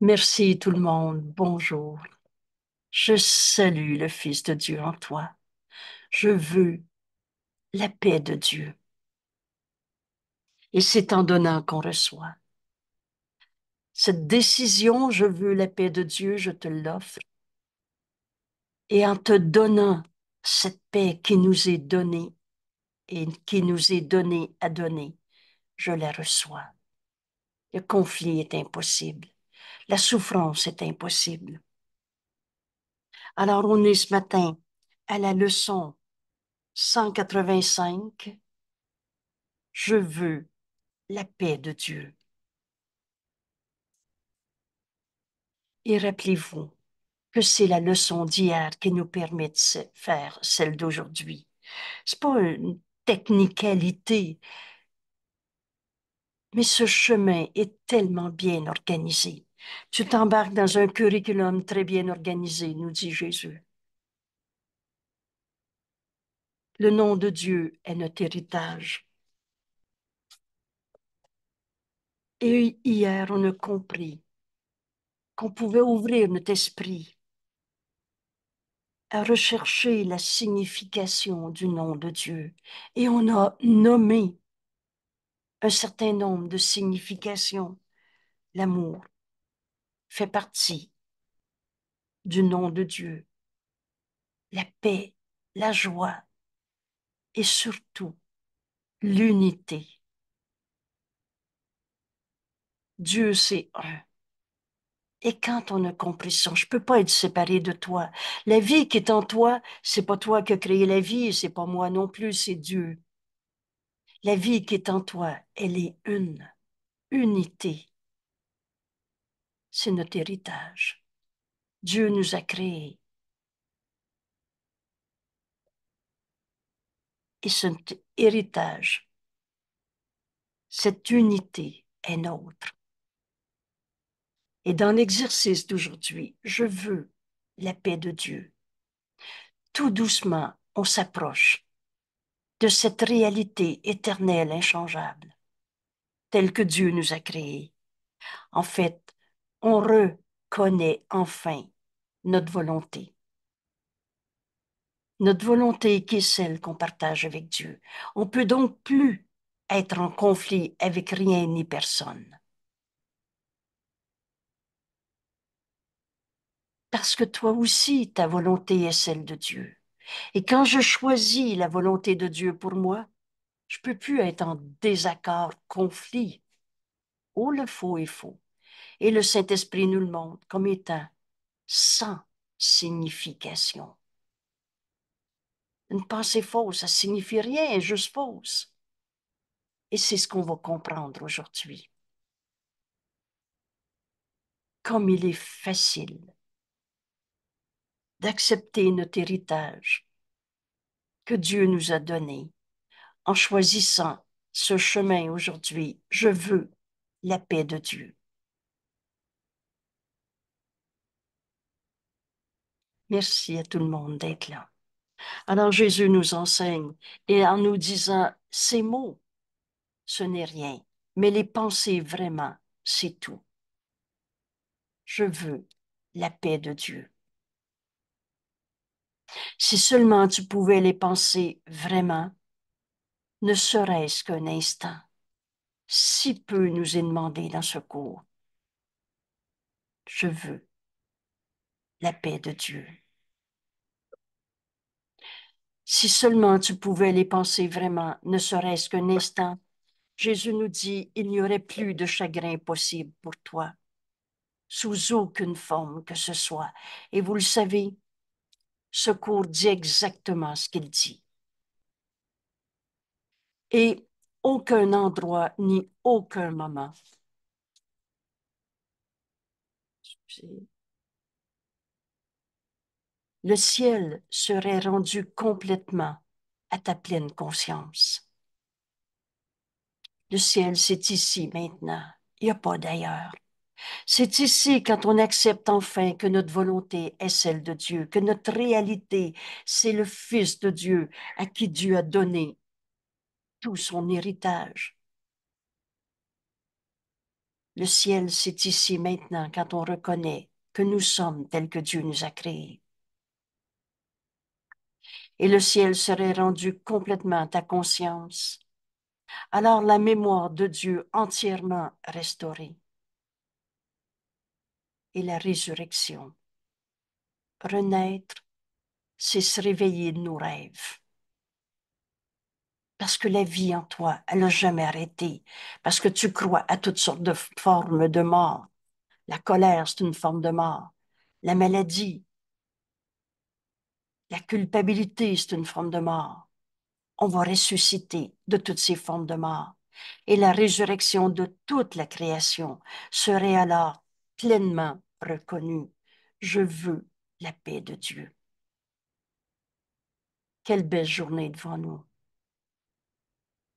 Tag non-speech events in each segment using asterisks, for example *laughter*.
Merci tout le monde, bonjour. Je salue le Fils de Dieu en toi. Je veux la paix de Dieu. Et c'est en donnant qu'on reçoit. Cette décision, je veux la paix de Dieu, je te l'offre. Et en te donnant cette paix qui nous est donnée et qui nous est donnée à donner, je la reçois. Le conflit est impossible. La souffrance est impossible. Alors on est ce matin à la leçon 185. Je veux la paix de Dieu. Et rappelez-vous que c'est la leçon d'hier qui nous permet de faire celle d'aujourd'hui. C'est pas une technicalité, mais ce chemin est tellement bien organisé. Tu t'embarques dans un curriculum très bien organisé, nous dit Jésus. Le nom de Dieu est notre héritage. Et hier, on a compris qu'on pouvait ouvrir notre esprit à rechercher la signification du nom de Dieu. Et on a nommé un certain nombre de significations. L'amour fait partie du nom de Dieu. La paix, la joie et surtout l'unité. Dieu, c'est un. Et quand on a compris ça, je peux pas être séparé de toi. La vie qui est en toi, c'est pas toi qui as créé la vie, c'est pas moi non plus, c'est Dieu. La vie qui est en toi, elle est une, unité. C'est notre héritage. Dieu nous a créés. Et cet héritage, cette unité est nôtre. Et dans l'exercice d'aujourd'hui, je veux la paix de Dieu. Tout doucement, on s'approche de cette réalité éternelle, inchangeable, telle que Dieu nous a créés. En fait, on reconnaît enfin notre volonté. Notre volonté qui est celle qu'on partage avec Dieu. On peut donc plus être en conflit avec rien ni personne. Parce que toi aussi, ta volonté est celle de Dieu. Et quand je choisis la volonté de Dieu pour moi, je ne peux plus être en désaccord, conflit. Oh, le faux est faux. Et le Saint-Esprit nous le montre comme étant sans signification. Une pensée fausse, ça signifie rien, est juste fausse. Et c'est ce qu'on va comprendre aujourd'hui. Comme il est facile d'accepter notre héritage que Dieu nous a donné en choisissant ce chemin aujourd'hui. Je veux la paix de Dieu. Merci à tout le monde d'être là. Alors Jésus nous enseigne et en nous disant ces mots, ce n'est rien, mais les pensées vraiment, c'est tout. Je veux la paix de Dieu. Si seulement tu pouvais les penser vraiment, ne serait-ce qu'un instant. Si peu nous est demandé dans ce cours. Je veux la paix de Dieu. Si seulement tu pouvais les penser vraiment, ne serait-ce qu'un instant, Jésus nous dit, il n'y aurait plus de chagrin possible pour toi, sous aucune forme que ce soit. Et vous le savez, ce cours dit exactement ce qu'il dit. Et aucun endroit ni aucun moment. Le ciel serait rendu complètement à ta pleine conscience. Le ciel, c'est ici maintenant. Il n'y a pas d'ailleurs. C'est ici, quand on accepte enfin que notre volonté est celle de Dieu, que notre réalité, c'est le Fils de Dieu à qui Dieu a donné tout son héritage. Le ciel, c'est ici maintenant quand on reconnaît que nous sommes tels que Dieu nous a créés. Et le ciel serait rendu complètement à conscience. Alors la mémoire de Dieu entièrement restaurée et la résurrection. Renaître, c'est se réveiller de nos rêves. Parce que la vie en toi, elle n'a jamais arrêté. Parce que tu crois à toutes sortes de formes de mort. La colère, c'est une forme de mort. La maladie, la culpabilité, c'est une forme de mort. On va ressusciter de toutes ces formes de mort. Et la résurrection de toute la création serait alors pleinement reconnu. Je veux la paix de Dieu. Quelle belle journée devant nous,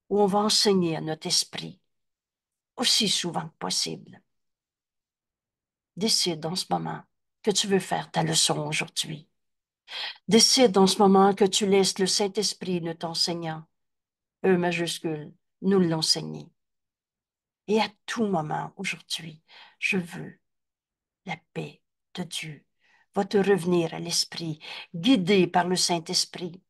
où on va enseigner à notre esprit aussi souvent que possible. Décide en ce moment que tu veux faire ta leçon aujourd'hui. Décide en ce moment que tu laisses le Saint-Esprit, notre enseignant, E majuscule, nous l'enseigner. Et à tout moment aujourd'hui, je veux la paix de Dieu va te revenir à l'esprit, guidé par le Saint-Esprit.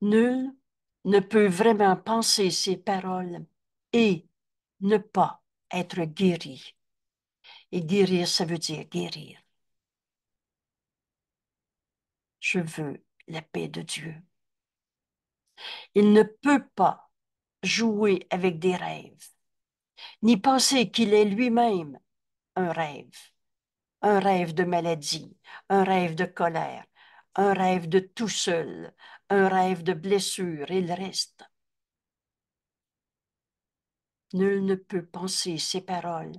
Nul ne peut vraiment penser ces paroles et ne pas être guéri. Et guérir, ça veut dire guérir. Je veux la paix de Dieu. Il ne peut pas jouer avec des rêves ni penser qu'il est lui-même un rêve, un rêve de maladie, un rêve de colère, un rêve de tout seul, un rêve de blessure et le reste. Nul ne peut penser ces paroles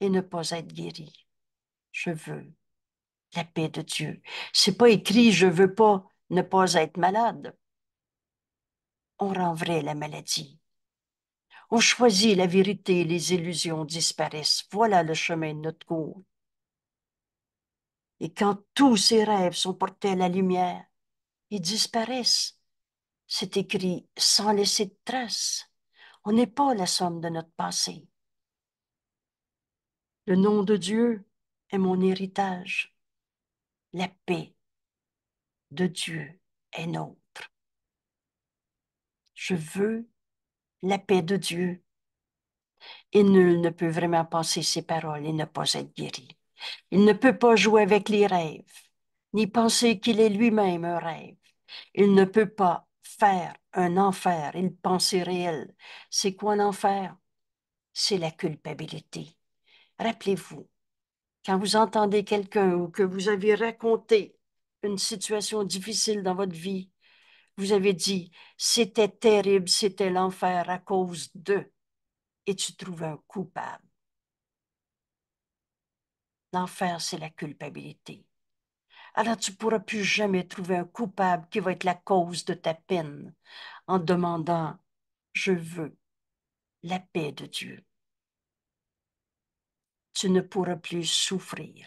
et ne pas être guéri. Je veux la paix de Dieu. C'est pas écrit je veux pas ne pas être malade. On rend vrai la maladie on choisit la vérité, les illusions disparaissent. Voilà le chemin de notre cours. Et quand tous ces rêves sont portés à la lumière, ils disparaissent. C'est écrit sans laisser de traces. On n'est pas la somme de notre passé. Le nom de Dieu est mon héritage. La paix de Dieu est nôtre. Je veux la paix de Dieu. Et nul ne peut vraiment penser ses paroles et ne pas être guéri. Il ne peut pas jouer avec les rêves, ni penser qu'il est lui-même un rêve. Il ne peut pas faire un enfer une pensée réelle. C'est quoi un enfer? C'est la culpabilité. Rappelez-vous, quand vous entendez quelqu'un ou que vous avez raconté une situation difficile dans votre vie, vous avez dit, c'était terrible, c'était l'enfer à cause d'eux, et tu trouves un coupable. L'enfer, c'est la culpabilité. Alors tu ne pourras plus jamais trouver un coupable qui va être la cause de ta peine en demandant, je veux la paix de Dieu. Tu ne pourras plus souffrir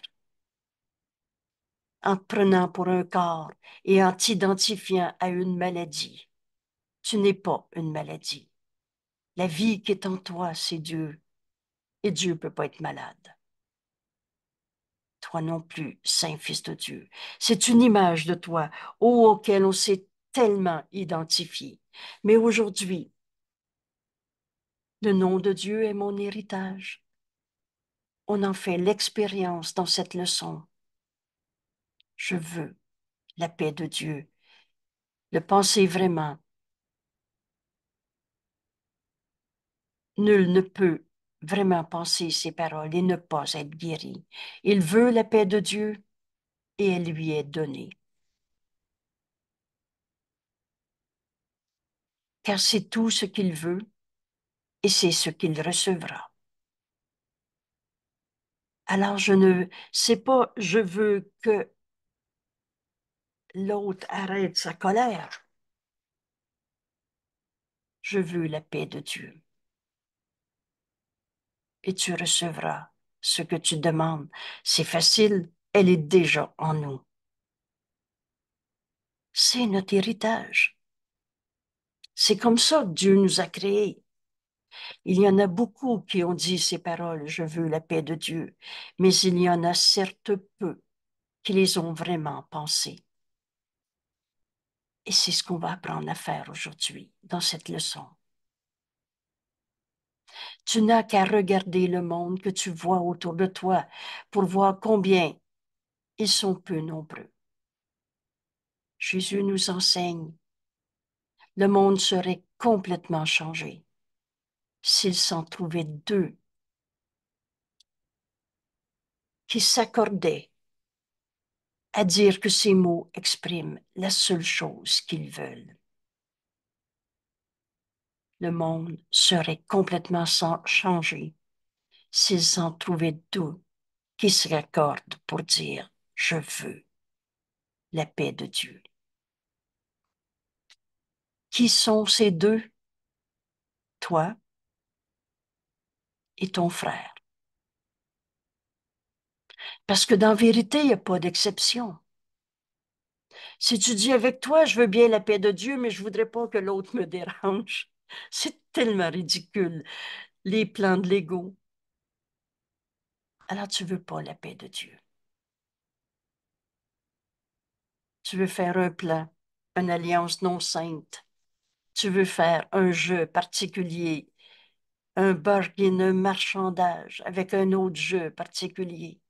en te prenant pour un corps et en t'identifiant à une maladie. Tu n'es pas une maladie. La vie qui est en toi, c'est Dieu. Et Dieu ne peut pas être malade. Toi non plus, Saint Fils de Dieu. C'est une image de toi auquel on s'est tellement identifié. Mais aujourd'hui, le nom de Dieu est mon héritage. On en fait l'expérience dans cette leçon je veux la paix de Dieu, le penser vraiment. Nul ne peut vraiment penser ces paroles et ne pas être guéri. Il veut la paix de Dieu et elle lui est donnée. Car c'est tout ce qu'il veut et c'est ce qu'il recevra. Alors je ne sais pas, je veux que l'autre arrête sa colère. Je veux la paix de Dieu. Et tu recevras ce que tu demandes. C'est facile, elle est déjà en nous. C'est notre héritage. C'est comme ça que Dieu nous a créés. Il y en a beaucoup qui ont dit ces paroles, je veux la paix de Dieu, mais il y en a certes peu qui les ont vraiment pensées. Et c'est ce qu'on va apprendre à faire aujourd'hui dans cette leçon. Tu n'as qu'à regarder le monde que tu vois autour de toi pour voir combien ils sont peu nombreux. Jésus nous enseigne, le monde serait complètement changé s'il s'en trouvait deux qui s'accordaient à dire que ces mots expriment la seule chose qu'ils veulent. Le monde serait complètement sans changer s'ils en trouvaient deux qui se raccordent pour dire ⁇ Je veux la paix de Dieu ⁇ Qui sont ces deux Toi et ton frère. Parce que dans vérité, il n'y a pas d'exception. Si tu dis avec toi, je veux bien la paix de Dieu, mais je ne voudrais pas que l'autre me dérange, *laughs* c'est tellement ridicule, les plans de l'ego. Alors tu ne veux pas la paix de Dieu. Tu veux faire un plan, une alliance non sainte. Tu veux faire un jeu particulier, un bargain, un marchandage avec un autre jeu particulier.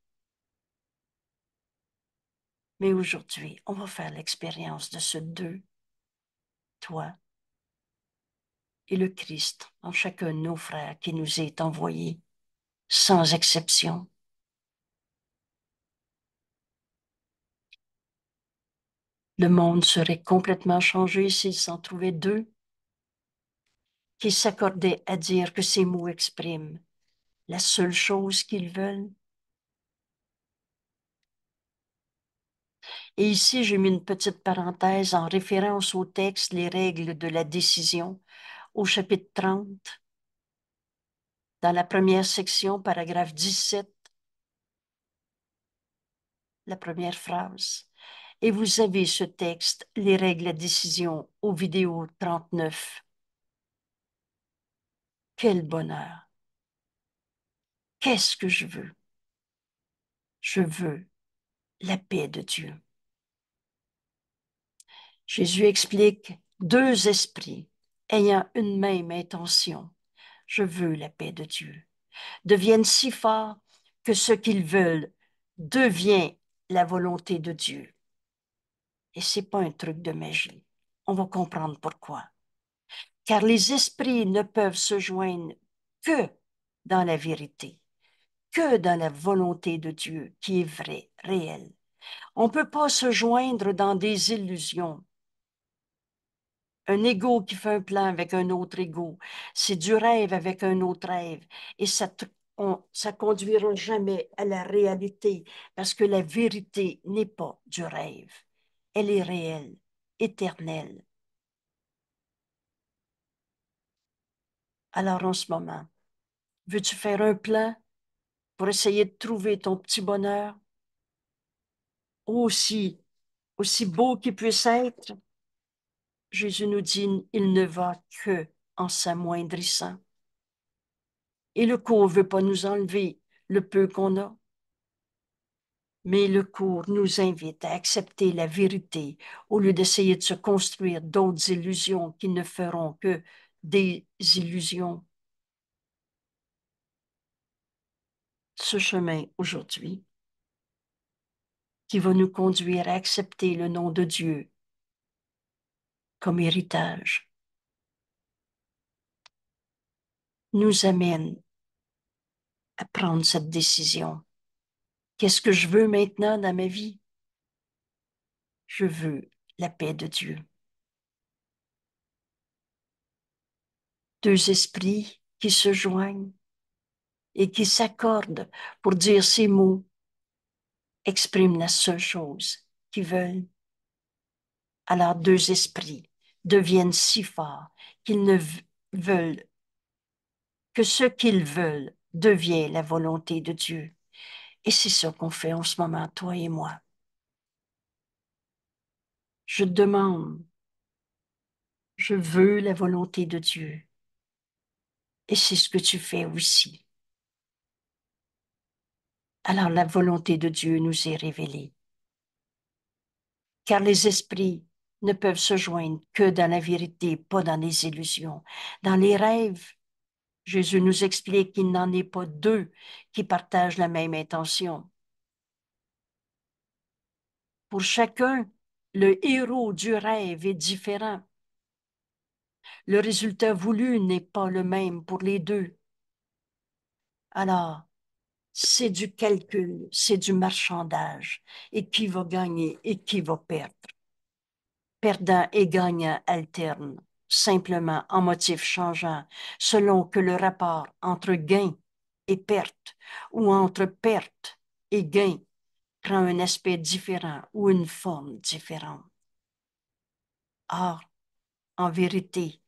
Mais aujourd'hui, on va faire l'expérience de ce deux, toi et le Christ en chacun de nos frères qui nous est envoyé, sans exception. Le monde serait complètement changé s'il s'en trouvait deux qui s'accordaient à dire que ces mots expriment la seule chose qu'ils veulent, Et ici, j'ai mis une petite parenthèse en référence au texte Les règles de la décision au chapitre 30, dans la première section, paragraphe 17, la première phrase. Et vous avez ce texte, Les règles de la décision, au vidéos 39. Quel bonheur! Qu'est-ce que je veux? Je veux la paix de Dieu. Jésus explique deux esprits ayant une même intention. Je veux la paix de Dieu. Deviennent si forts que ce qu'ils veulent devient la volonté de Dieu. Et c'est pas un truc de magie. On va comprendre pourquoi. Car les esprits ne peuvent se joindre que dans la vérité que dans la volonté de Dieu qui est vraie, réelle. On ne peut pas se joindre dans des illusions. Un ego qui fait un plan avec un autre ego, c'est du rêve avec un autre rêve, et ça ne conduira jamais à la réalité, parce que la vérité n'est pas du rêve. Elle est réelle, éternelle. Alors en ce moment, veux-tu faire un plan pour essayer de trouver ton petit bonheur, aussi, aussi beau qu'il puisse être, Jésus nous dit, il ne va que en s'amoindrissant. Et le cours ne veut pas nous enlever le peu qu'on a, mais le cours nous invite à accepter la vérité au lieu d'essayer de se construire d'autres illusions qui ne feront que des illusions. ce chemin aujourd'hui qui va nous conduire à accepter le nom de Dieu comme héritage, nous amène à prendre cette décision. Qu'est-ce que je veux maintenant dans ma vie? Je veux la paix de Dieu. Deux esprits qui se joignent et qui s'accordent pour dire ces mots expriment la seule chose qu'ils veulent. Alors deux esprits deviennent si forts qu'ils ne veulent que ce qu'ils veulent devient la volonté de Dieu. Et c'est ce qu'on fait en ce moment, toi et moi. Je demande, je veux la volonté de Dieu. Et c'est ce que tu fais aussi alors la volonté de Dieu nous est révélée. Car les esprits ne peuvent se joindre que dans la vérité, pas dans les illusions, dans les rêves. Jésus nous explique qu'il n'en est pas deux qui partagent la même intention. Pour chacun, le héros du rêve est différent. Le résultat voulu n'est pas le même pour les deux. Alors, c'est du calcul, c'est du marchandage. Et qui va gagner et qui va perdre? Perdant et gagnant alternent, simplement en motif changeant, selon que le rapport entre gain et perte ou entre perte et gain prend un aspect différent ou une forme différente. Or, en vérité,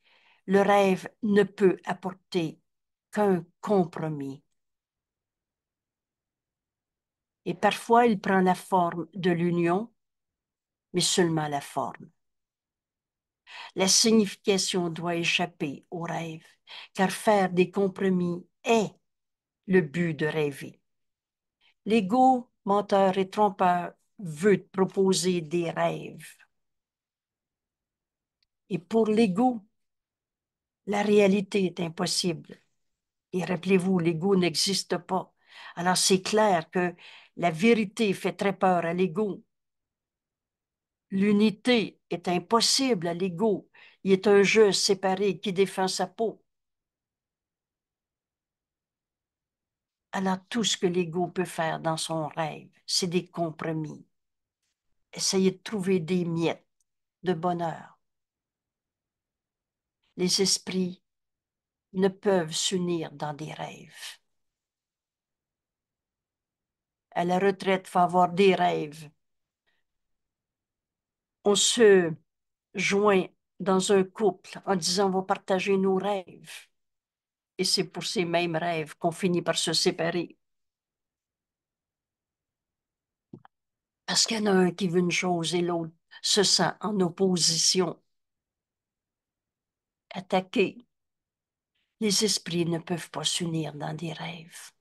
le rêve ne peut apporter qu'un compromis et parfois, il prend la forme de l'union, mais seulement la forme. La signification doit échapper au rêve, car faire des compromis est le but de rêver. L'ego, menteur et trompeur, veut proposer des rêves. Et pour l'ego, la réalité est impossible. Et rappelez-vous, l'ego n'existe pas. Alors c'est clair que la vérité fait très peur à l'ego. L'unité est impossible à l'ego. Il est un jeu séparé qui défend sa peau. Alors tout ce que l'ego peut faire dans son rêve, c'est des compromis. Essayez de trouver des miettes de bonheur. Les esprits ne peuvent s'unir dans des rêves à la retraite, il faut avoir des rêves. On se joint dans un couple en disant on va partager nos rêves. Et c'est pour ces mêmes rêves qu'on finit par se séparer. Parce qu'il y en a un qui veut une chose et l'autre se sent en opposition. Attaqué, les esprits ne peuvent pas s'unir dans des rêves.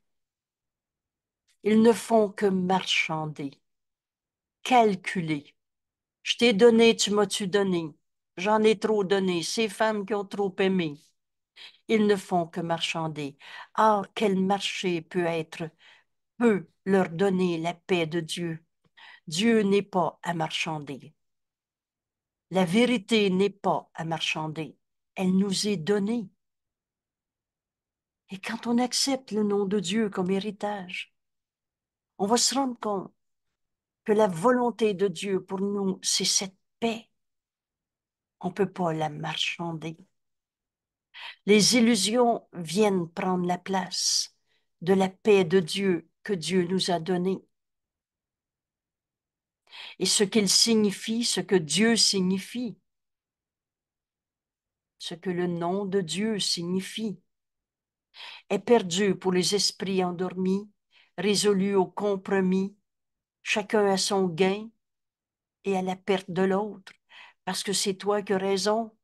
Ils ne font que marchander, calculer. Je t'ai donné, tu m'as-tu donné? J'en ai trop donné, ces femmes qui ont trop aimé. Ils ne font que marchander. Or, quel marché peut être, peut leur donner la paix de Dieu? Dieu n'est pas à marchander. La vérité n'est pas à marchander. Elle nous est donnée. Et quand on accepte le nom de Dieu comme héritage, on va se rendre compte que la volonté de Dieu pour nous, c'est cette paix. On ne peut pas la marchander. Les illusions viennent prendre la place de la paix de Dieu que Dieu nous a donnée. Et ce qu'il signifie, ce que Dieu signifie, ce que le nom de Dieu signifie, est perdu pour les esprits endormis résolu au compromis, chacun à son gain et à la perte de l'autre, parce que c'est toi qui as raison,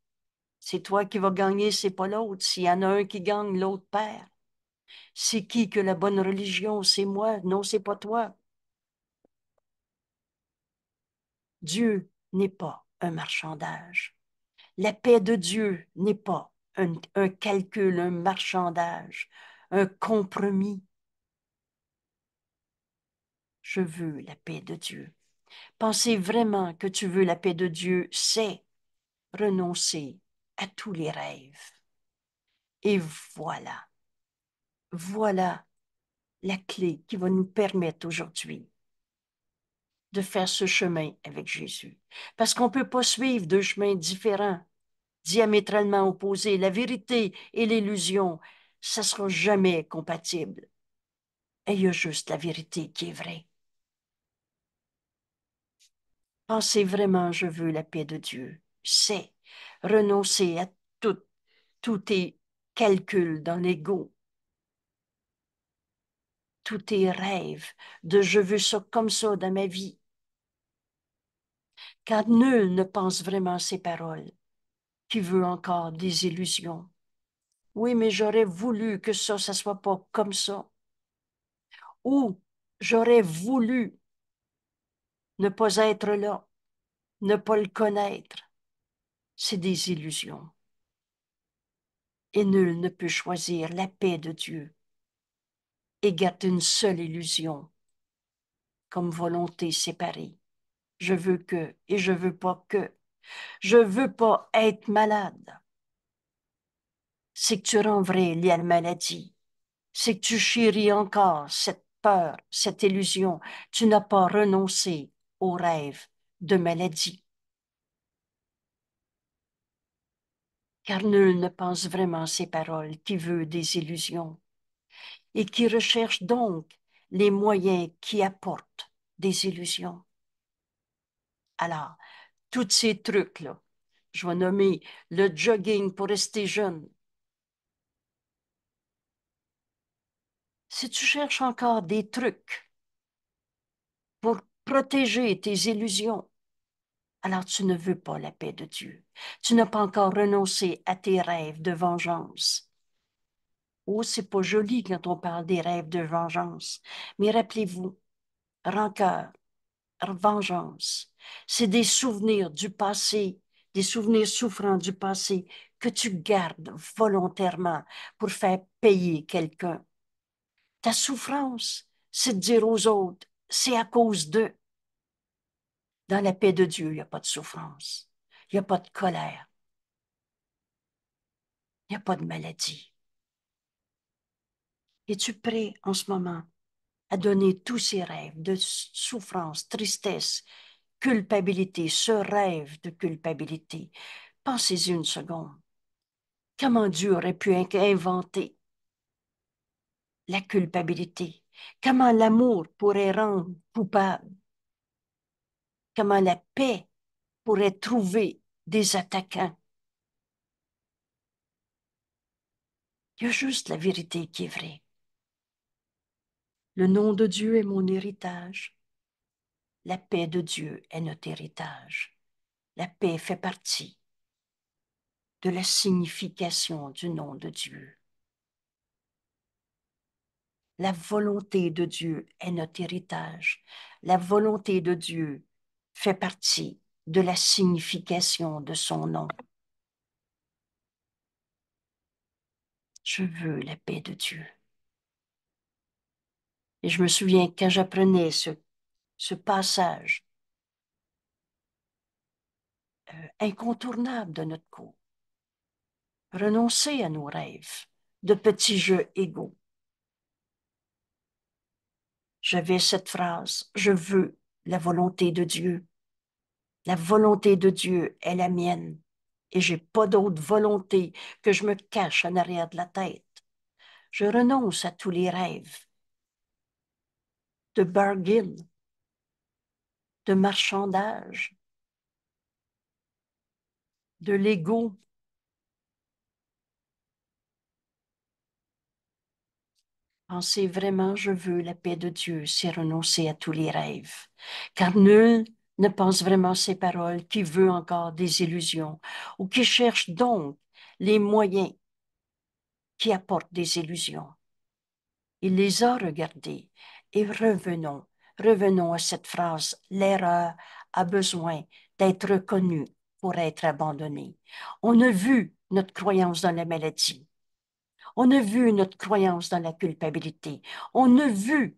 c'est toi qui vas gagner, c'est pas l'autre. S'il y en a un qui gagne, l'autre perd. C'est qui que la bonne religion? C'est moi. Non, c'est pas toi. Dieu n'est pas un marchandage. La paix de Dieu n'est pas un, un calcul, un marchandage, un compromis je veux la paix de Dieu. Penser mm. vraiment que tu veux la paix de Dieu, c'est renoncer à tous les rêves. Et voilà, voilà la clé qui va nous permettre aujourd'hui de faire ce chemin avec Jésus. Parce qu'on ne peut pas suivre deux chemins différents, diamétralement opposés. La vérité et l'illusion, ça ne sera jamais compatible. Et il y a juste la vérité qui est vraie. Penser vraiment, je veux la paix de Dieu. C'est renoncer à tout, tout tes calculs dans l'ego, tous tes rêves de je veux ça comme ça dans ma vie. Car nul ne pense vraiment ces paroles. Qui veut encore des illusions? Oui, mais j'aurais voulu que ça, ça soit pas comme ça. Ou j'aurais voulu ne pas être là, ne pas le connaître, c'est des illusions. Et nul ne peut choisir la paix de Dieu et garder une seule illusion comme volonté séparée. Je veux que et je veux pas que. Je veux pas être malade. C'est que tu rends vrai lié la maladie. C'est que tu chéris encore cette peur, cette illusion. Tu n'as pas renoncé aux rêves de maladie. Car nul ne pense vraiment ces paroles qui veut des illusions et qui recherche donc les moyens qui apportent des illusions. Alors, tous ces trucs-là, je vais nommer le jogging pour rester jeune. Si tu cherches encore des trucs pour protéger tes illusions, alors tu ne veux pas la paix de Dieu. Tu n'as pas encore renoncé à tes rêves de vengeance. Oh, c'est pas joli quand on parle des rêves de vengeance, mais rappelez-vous, rancœur, vengeance, c'est des souvenirs du passé, des souvenirs souffrants du passé que tu gardes volontairement pour faire payer quelqu'un. Ta souffrance, c'est de dire aux autres, c'est à cause d'eux. Dans la paix de Dieu, il n'y a pas de souffrance, il n'y a pas de colère, il n'y a pas de maladie. Es-tu prêt en ce moment à donner tous ces rêves de souffrance, tristesse, culpabilité, ce rêve de culpabilité? Pensez-y une seconde. Comment Dieu aurait pu inventer la culpabilité Comment l'amour pourrait rendre coupable? Comment la paix pourrait trouver des attaquants? Il y a juste la vérité qui est vraie. Le nom de Dieu est mon héritage. La paix de Dieu est notre héritage. La paix fait partie de la signification du nom de Dieu. La volonté de Dieu est notre héritage. La volonté de Dieu fait partie de la signification de son nom. Je veux la paix de Dieu. Et je me souviens quand j'apprenais ce, passage euh, incontournable de notre cours, renoncer à nos rêves de petits jeux égaux, j'avais cette phrase, je veux la volonté de Dieu. La volonté de Dieu est la mienne et j'ai pas d'autre volonté que je me cache en arrière de la tête. Je renonce à tous les rêves de bargain, de marchandage, de l'ego, « Pensez vraiment je veux la paix de Dieu, c'est renoncer à tous les rêves, car nul ne pense vraiment ces paroles qui veut encore des illusions ou qui cherche donc les moyens qui apportent des illusions. Il les a regardés et revenons, revenons à cette phrase, l'erreur a besoin d'être connue pour être abandonnée. On a vu notre croyance dans la maladie. On a vu notre croyance dans la culpabilité. On a vu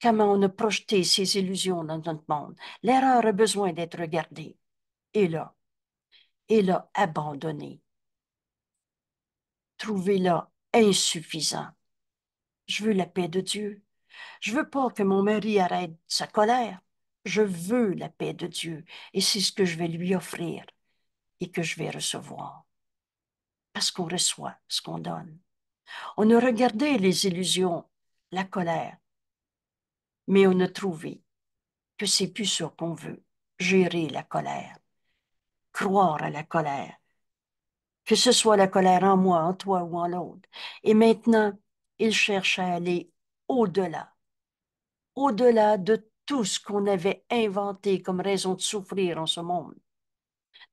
comment on a projeté ses illusions dans notre monde. L'erreur a besoin d'être regardée. Et là, et là, abandonnée. trouvez là insuffisant. Je veux la paix de Dieu. Je veux pas que mon mari arrête sa colère. Je veux la paix de Dieu et c'est ce que je vais lui offrir et que je vais recevoir. Parce qu'on reçoit ce qu'on donne. On ne regardait les illusions, la colère, mais on a trouvé que c'est plus ce qu'on veut, gérer la colère, croire à la colère, que ce soit la colère en moi, en toi ou en l'autre. Et maintenant, il cherche à aller au-delà, au-delà de tout ce qu'on avait inventé comme raison de souffrir en ce monde.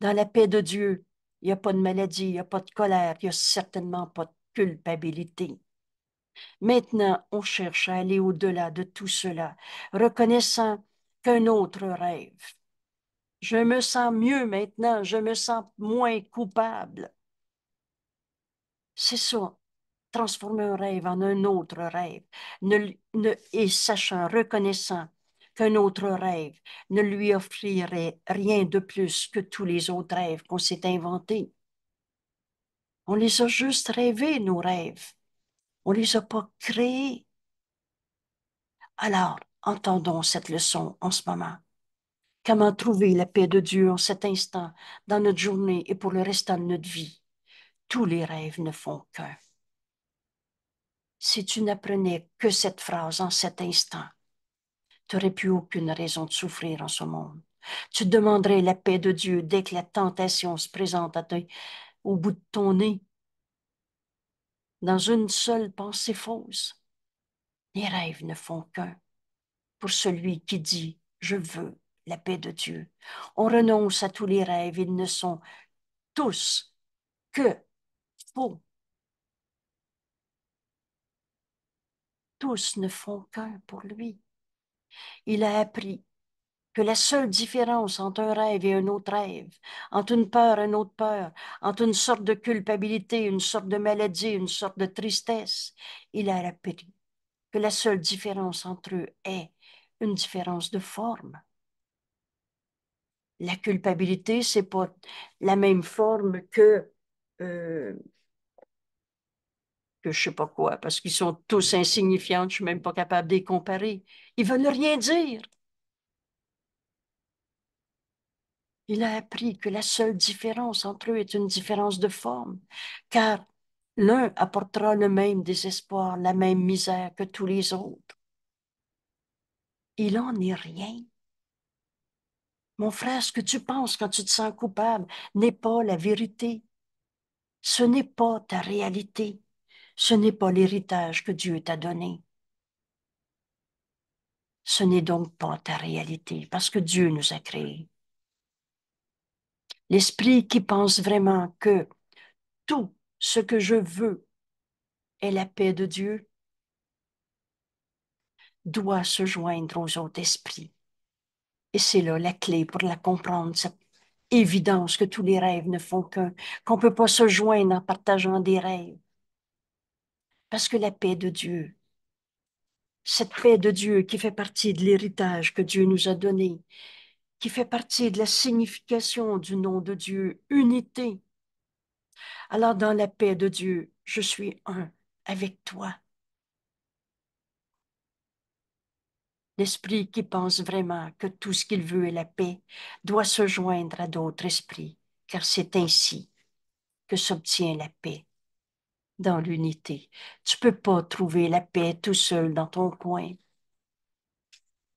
Dans la paix de Dieu, il n'y a pas de maladie, il n'y a pas de colère, il n'y a certainement pas de culpabilité. Maintenant, on cherche à aller au-delà de tout cela, reconnaissant qu'un autre rêve. Je me sens mieux maintenant, je me sens moins coupable. C'est ça, transformer un rêve en un autre rêve, ne, et sachant, reconnaissant qu'un autre rêve ne lui offrirait rien de plus que tous les autres rêves qu'on s'est inventés. On les a juste rêvés, nos rêves. On ne les a pas créés. Alors, entendons cette leçon en ce moment. Comment trouver la paix de Dieu en cet instant, dans notre journée et pour le restant de notre vie? Tous les rêves ne font qu'un. Si tu n'apprenais que cette phrase en cet instant, tu n'aurais plus aucune raison de souffrir en ce monde. Tu demanderais la paix de Dieu dès que la tentation se présente à, toi au bout de ton nez, dans une seule pensée fausse. Les rêves ne font qu'un pour celui qui dit Je veux la paix de Dieu. On renonce à tous les rêves, ils ne sont tous que faux. Tous ne font qu'un pour lui. Il a appris que la seule différence entre un rêve et un autre rêve, entre une peur et une autre peur, entre une sorte de culpabilité, une sorte de maladie, une sorte de tristesse, il a appris que la seule différence entre eux est une différence de forme. La culpabilité, c'est pas la même forme que euh, que je sais pas quoi, parce qu'ils sont tous insignifiants, je suis même pas capable de les comparer. Ils veulent rien dire. il a appris que la seule différence entre eux est une différence de forme, car l'un apportera le même désespoir, la même misère que tous les autres. Il en est rien. Mon frère, ce que tu penses quand tu te sens coupable n'est pas la vérité. Ce n'est pas ta réalité. Ce n'est pas l'héritage que Dieu t'a donné. Ce n'est donc pas ta réalité, parce que Dieu nous a créés. L'esprit qui pense vraiment que tout ce que je veux est la paix de Dieu doit se joindre aux autres esprits. Et c'est là la clé pour la comprendre, cette évidence que tous les rêves ne font qu'un, qu'on ne peut pas se joindre en partageant des rêves. Parce que la paix de Dieu, cette paix de Dieu qui fait partie de l'héritage que Dieu nous a donné, qui fait partie de la signification du nom de Dieu, unité. Alors dans la paix de Dieu, je suis un avec toi. L'esprit qui pense vraiment que tout ce qu'il veut est la paix doit se joindre à d'autres esprits, car c'est ainsi que s'obtient la paix dans l'unité. Tu peux pas trouver la paix tout seul dans ton coin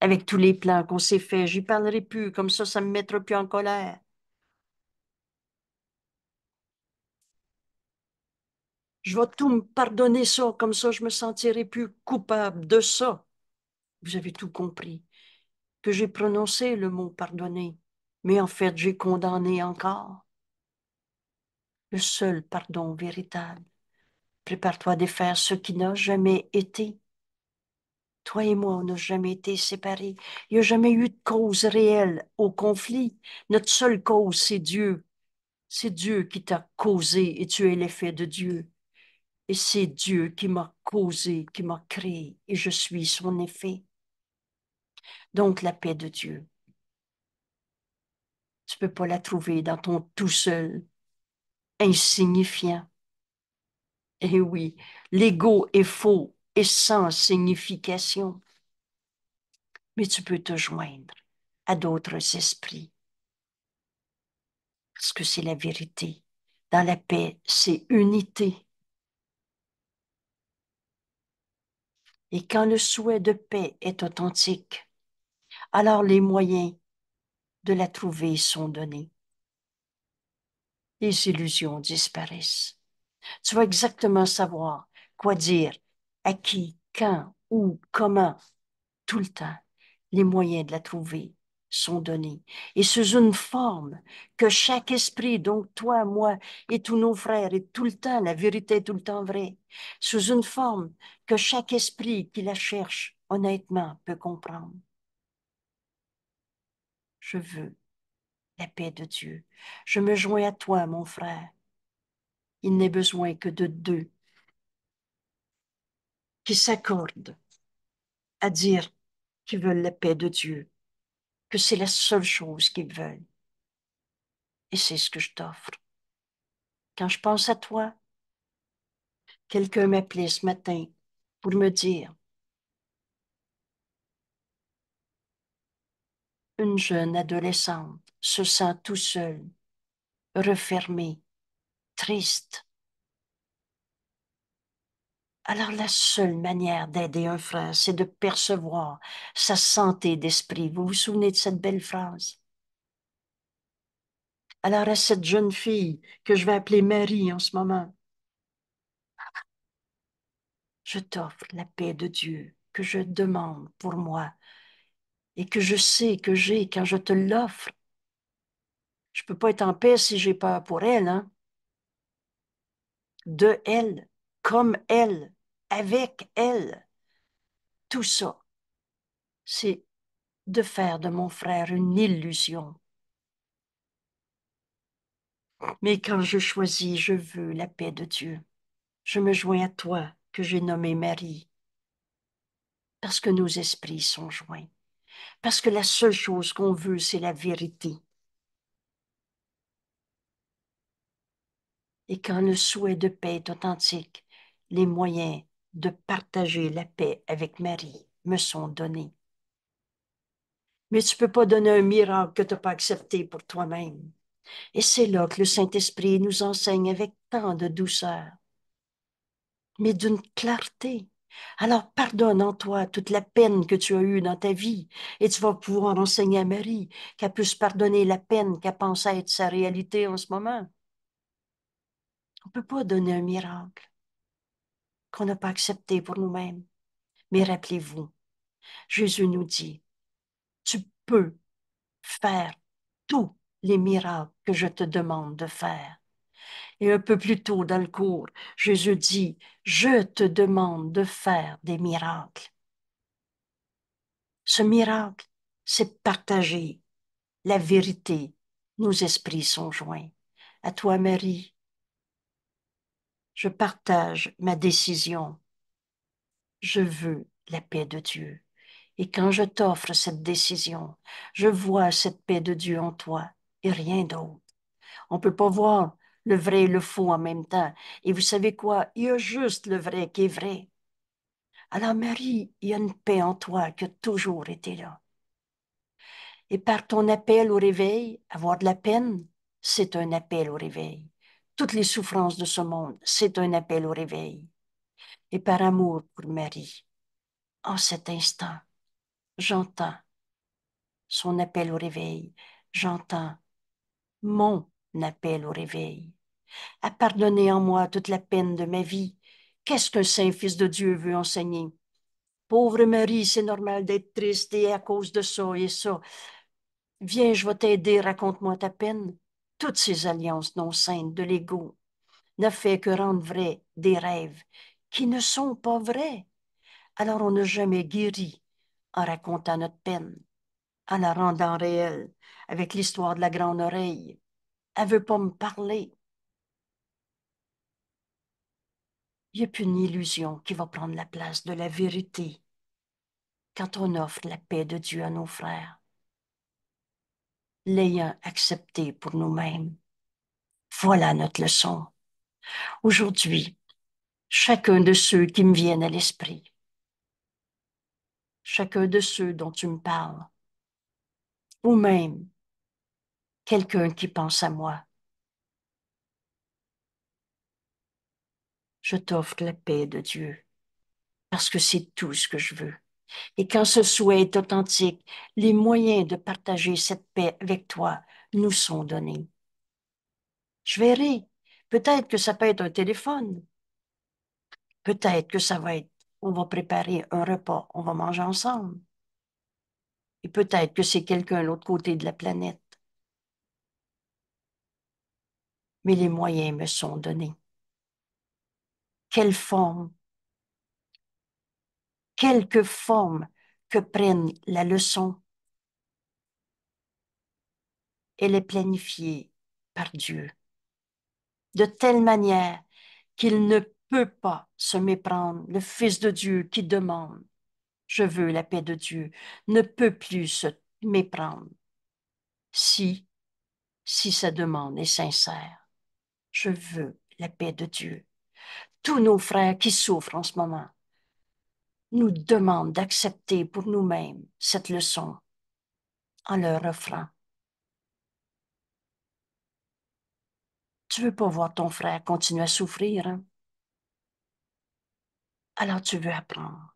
avec tous les plans qu'on s'est faits. J'y parlerai plus, comme ça, ça me mettra plus en colère. Je vais tout me pardonner ça, comme ça, je me sentirai plus coupable de ça. Vous avez tout compris, que j'ai prononcé le mot pardonner, mais en fait, j'ai condamné encore. Le seul pardon véritable. Prépare-toi à défaire ce qui n'a jamais été. Toi et moi, on n'a jamais été séparés. Il n'y a jamais eu de cause réelle au conflit. Notre seule cause, c'est Dieu. C'est Dieu qui t'a causé et tu es l'effet de Dieu. Et c'est Dieu qui m'a causé, qui m'a créé et je suis son effet. Donc la paix de Dieu. Tu ne peux pas la trouver dans ton tout seul, insignifiant. Et eh oui, l'ego est faux et sans signification. Mais tu peux te joindre à d'autres esprits. Parce que c'est la vérité. Dans la paix, c'est unité. Et quand le souhait de paix est authentique, alors les moyens de la trouver sont donnés. Les illusions disparaissent. Tu vas exactement savoir quoi dire qui, quand, où, comment, tout le temps, les moyens de la trouver sont donnés. Et sous une forme que chaque esprit, donc toi, moi et tous nos frères, et tout le temps, la vérité est tout le temps vraie, sous une forme que chaque esprit qui la cherche honnêtement peut comprendre. Je veux la paix de Dieu. Je me joins à toi, mon frère. Il n'est besoin que de deux qui s'accordent à dire qu'ils veulent la paix de Dieu, que c'est la seule chose qu'ils veulent. Et c'est ce que je t'offre. Quand je pense à toi, quelqu'un appelé ce matin pour me dire une jeune adolescente se sent tout seule, refermée, triste, alors la seule manière d'aider un frère, c'est de percevoir sa santé d'esprit. Vous vous souvenez de cette belle phrase Alors à cette jeune fille que je vais appeler Marie en ce moment, je t'offre la paix de Dieu que je demande pour moi et que je sais que j'ai quand je te l'offre. Je ne peux pas être en paix si j'ai peur pour elle. Hein. De elle, comme elle, avec elle. Tout ça, c'est de faire de mon frère une illusion. Mais quand je choisis, je veux la paix de Dieu. Je me joins à toi, que j'ai nommé Marie, parce que nos esprits sont joints, parce que la seule chose qu'on veut, c'est la vérité. Et quand le souhait de paix est authentique, les moyens de partager la paix avec Marie me sont donnés. Mais tu ne peux pas donner un miracle que tu n'as pas accepté pour toi-même. Et c'est là que le Saint-Esprit nous enseigne avec tant de douceur, mais d'une clarté. Alors pardonne en toi toute la peine que tu as eue dans ta vie, et tu vas pouvoir enseigner à Marie qu'elle puisse pardonner la peine qu'elle pense être sa réalité en ce moment. On ne peut pas donner un miracle qu'on n'a pas accepté pour nous-mêmes. Mais rappelez-vous, Jésus nous dit, tu peux faire tous les miracles que je te demande de faire. Et un peu plus tôt dans le cours, Jésus dit, je te demande de faire des miracles. Ce miracle, c'est partager la vérité. Nos esprits sont joints. À toi, Marie, je partage ma décision. Je veux la paix de Dieu. Et quand je t'offre cette décision, je vois cette paix de Dieu en toi et rien d'autre. On ne peut pas voir le vrai et le faux en même temps. Et vous savez quoi? Il y a juste le vrai qui est vrai. Alors Marie, il y a une paix en toi qui a toujours été là. Et par ton appel au réveil, avoir de la peine, c'est un appel au réveil toutes les souffrances de ce monde, c'est un appel au réveil. Et par amour pour Marie, en cet instant, j'entends son appel au réveil, j'entends mon appel au réveil, à pardonner en moi toute la peine de ma vie. Qu'est-ce qu'un saint fils de Dieu veut enseigner? Pauvre Marie, c'est normal d'être triste et à cause de ça et ça. Viens, je vais t'aider, raconte-moi ta peine toutes ces alliances non saintes de l'ego ne fait que rendre vrais des rêves qui ne sont pas vrais. Alors on n'a jamais guéri en racontant notre peine, en la rendant réelle, avec l'histoire de la grande oreille. Elle veut pas me parler. Il n'y a plus une illusion qui va prendre la place de la vérité quand on offre la paix de Dieu à nos frères l'ayant accepté pour nous-mêmes. Voilà notre leçon. Aujourd'hui, chacun de ceux qui me viennent à l'esprit, chacun de ceux dont tu me parles, ou même quelqu'un qui pense à moi, je t'offre la paix de Dieu, parce que c'est tout ce que je veux. Et quand ce souhait est authentique, les moyens de partager cette paix avec toi nous sont donnés. Je verrai. Peut-être que ça peut être un téléphone. Peut-être que ça va être, on va préparer un repas, on va manger ensemble. Et peut-être que c'est quelqu'un de l'autre côté de la planète. Mais les moyens me sont donnés. Quelle forme Quelques formes que prennent la leçon, elle est planifiée par Dieu de telle manière qu'il ne peut pas se méprendre. Le Fils de Dieu qui demande, je veux la paix de Dieu, ne peut plus se méprendre si, si sa demande est sincère. Je veux la paix de Dieu. Tous nos frères qui souffrent en ce moment, nous demande d'accepter pour nous-mêmes cette leçon en leur offrant. Tu veux pas voir ton frère continuer à souffrir, hein? alors tu veux apprendre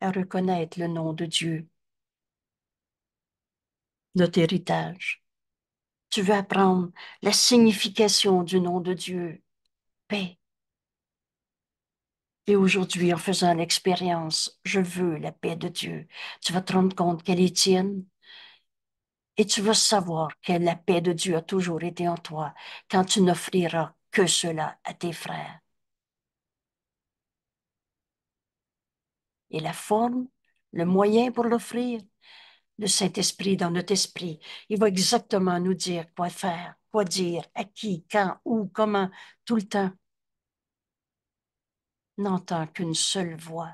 à reconnaître le nom de Dieu, notre héritage. Tu veux apprendre la signification du nom de Dieu, paix, et aujourd'hui, en faisant l'expérience, je veux la paix de Dieu, tu vas te rendre compte qu'elle est tienne. Et tu vas savoir que la paix de Dieu a toujours été en toi quand tu n'offriras que cela à tes frères. Et la forme, le moyen pour l'offrir, le Saint-Esprit dans notre esprit, il va exactement nous dire quoi faire, quoi dire, à qui, quand, où, comment, tout le temps n'entends qu'une seule voix,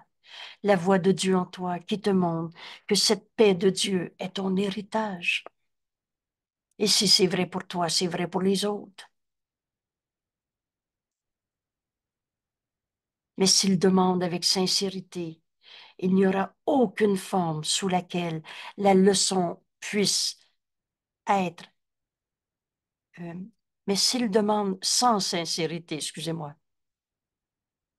la voix de Dieu en toi qui te montre que cette paix de Dieu est ton héritage. Et si c'est vrai pour toi, c'est vrai pour les autres. Mais s'il demande avec sincérité, il n'y aura aucune forme sous laquelle la leçon puisse être. Euh, mais s'il demande sans sincérité, excusez-moi,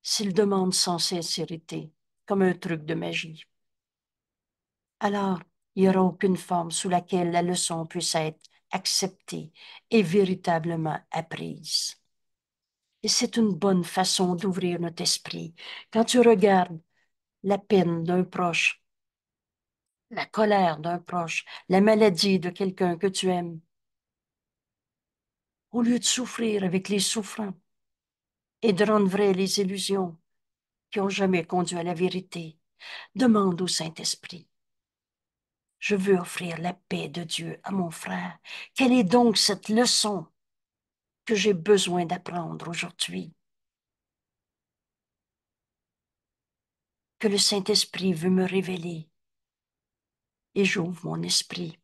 s'il demande sans sincérité, comme un truc de magie. Alors, il n'y aura aucune forme sous laquelle la leçon puisse être acceptée et véritablement apprise. Et c'est une bonne façon d'ouvrir notre esprit. Quand tu regardes la peine d'un proche, la colère d'un proche, la maladie de quelqu'un que tu aimes, au lieu de souffrir avec les souffrants, et de rendre vraies les illusions qui ont jamais conduit à la vérité. Demande au Saint-Esprit. Je veux offrir la paix de Dieu à mon frère. Quelle est donc cette leçon que j'ai besoin d'apprendre aujourd'hui? Que le Saint-Esprit veut me révéler. Et j'ouvre mon esprit.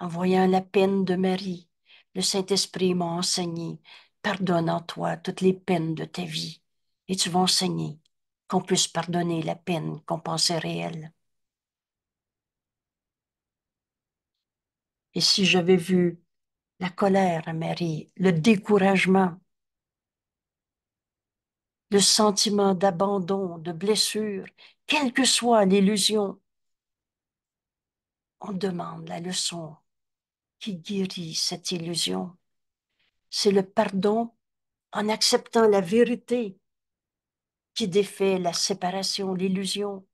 En voyant la peine de Marie, le Saint-Esprit m'a enseigné pardonne en toi toutes les peines de ta vie et tu vas enseigner qu'on puisse pardonner la peine qu'on pensait réelle. Et si j'avais vu la colère à Marie, le découragement, le sentiment d'abandon, de blessure, quelle que soit l'illusion, on demande la leçon qui guérit cette illusion c'est le pardon en acceptant la vérité qui défait la séparation, l'illusion.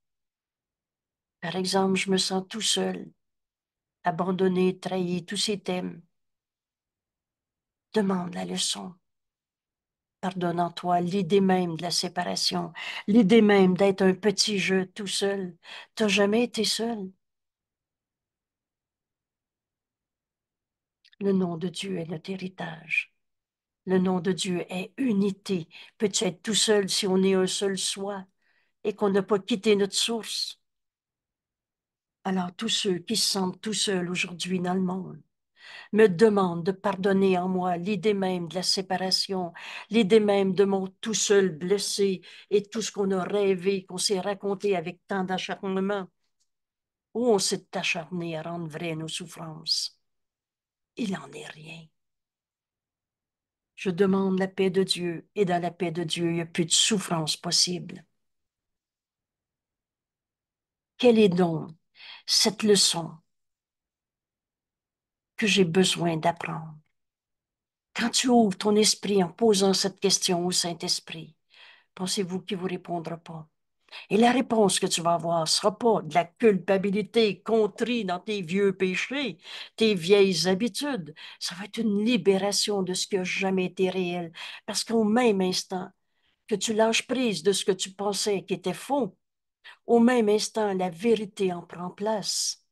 Par exemple, je me sens tout seul, abandonné, trahi, tous ces thèmes. Demande la leçon. Pardonne en toi l'idée même de la séparation, l'idée même d'être un petit jeu tout seul. T'as jamais été seul. Le nom de Dieu est notre héritage. Le nom de Dieu est unité. Peut-être tout seul si on est un seul soi et qu'on n'a pas quitté notre source. Alors tous ceux qui se sentent tout seuls aujourd'hui dans le monde me demandent de pardonner en moi l'idée même de la séparation, l'idée même de mon tout seul blessé et tout ce qu'on a rêvé, qu'on s'est raconté avec tant d'acharnement, où on s'est acharné à rendre vraies nos souffrances. Il n'en est rien. Je demande la paix de Dieu et dans la paix de Dieu, il n'y a plus de souffrance possible. Quelle est donc cette leçon que j'ai besoin d'apprendre? Quand tu ouvres ton esprit en posant cette question au Saint-Esprit, pensez-vous qu'il vous répondra pas? Et la réponse que tu vas avoir ne sera pas de la culpabilité contrée dans tes vieux péchés, tes vieilles habitudes. Ça va être une libération de ce qui n'a jamais été réel. Parce qu'au même instant que tu lâches prise de ce que tu pensais qui était faux, au même instant, la vérité en prend place.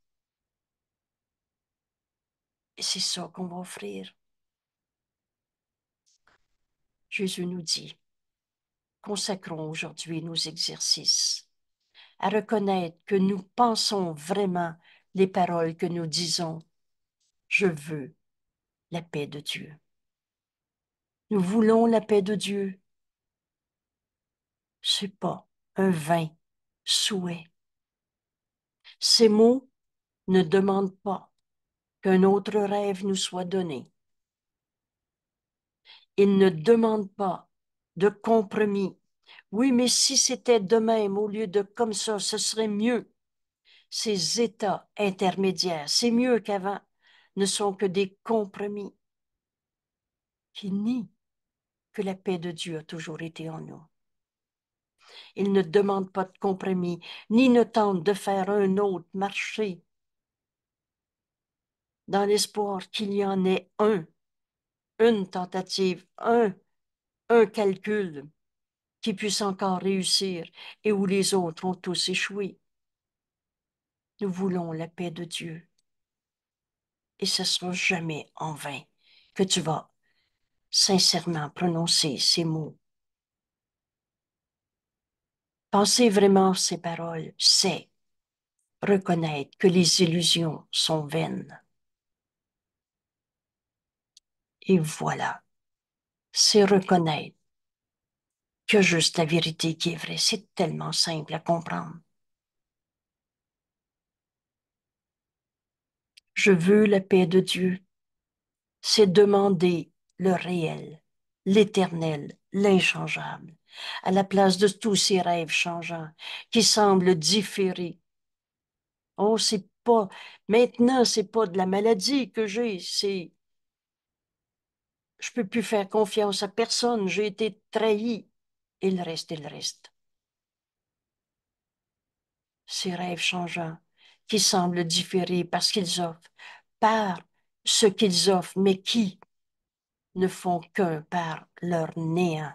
Et c'est ça qu'on va offrir. Jésus nous dit, consacrons aujourd'hui nos exercices à reconnaître que nous pensons vraiment les paroles que nous disons. Je veux la paix de Dieu. Nous voulons la paix de Dieu. Ce n'est pas un vain souhait. Ces mots ne demandent pas qu'un autre rêve nous soit donné. Ils ne demandent pas de compromis. Oui, mais si c'était de même au lieu de comme ça, ce serait mieux. Ces états intermédiaires, c'est mieux qu'avant, ne sont que des compromis qui nient que la paix de Dieu a toujours été en nous. Ils ne demandent pas de compromis, ni ne tentent de faire un autre marché dans l'espoir qu'il y en ait un, une tentative, un un calcul qui puisse encore réussir et où les autres ont tous échoué. Nous voulons la paix de Dieu. Et ce ne sera jamais en vain que tu vas sincèrement prononcer ces mots. Penser vraiment ces paroles, c'est reconnaître que les illusions sont vaines. Et voilà c'est reconnaître que juste la vérité qui est vraie. C'est tellement simple à comprendre. Je veux la paix de Dieu. C'est demander le réel, l'éternel, l'inchangeable, à la place de tous ces rêves changeants qui semblent différer. Oh, c'est pas, maintenant, c'est pas de la maladie que j'ai, c'est je peux plus faire confiance à personne, j'ai été trahi, et le reste, il reste. Ces rêves changeants qui semblent différer parce qu'ils offrent, par ce qu'ils offrent, mais qui ne font qu'un par leur néant.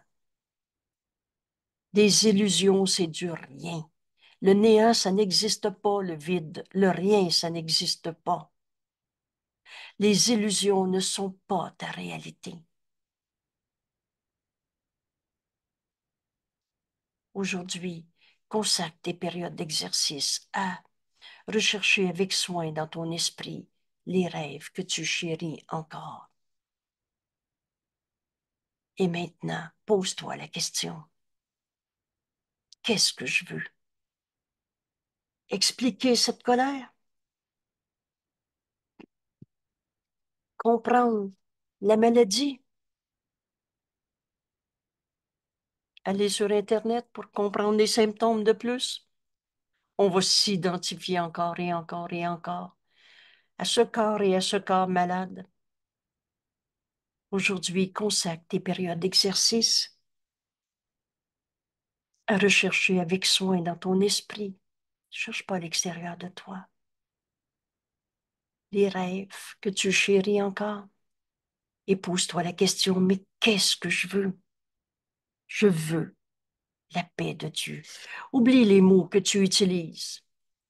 Des illusions, c'est du rien. Le néant, ça n'existe pas, le vide. Le rien, ça n'existe pas. Les illusions ne sont pas ta réalité. Aujourd'hui, consacre tes périodes d'exercice à rechercher avec soin dans ton esprit les rêves que tu chéris encore. Et maintenant, pose-toi la question. Qu'est-ce que je veux? Expliquer cette colère? comprendre la maladie. Aller sur Internet pour comprendre les symptômes de plus. On va s'identifier encore et encore et encore à ce corps et à ce corps malade. Aujourd'hui, consacre tes périodes d'exercice à rechercher avec soin dans ton esprit. Ne Cherche pas l'extérieur de toi les rêves que tu chéris encore. Et pose-toi la question, mais qu'est-ce que je veux Je veux la paix de Dieu. Oublie les mots que tu utilises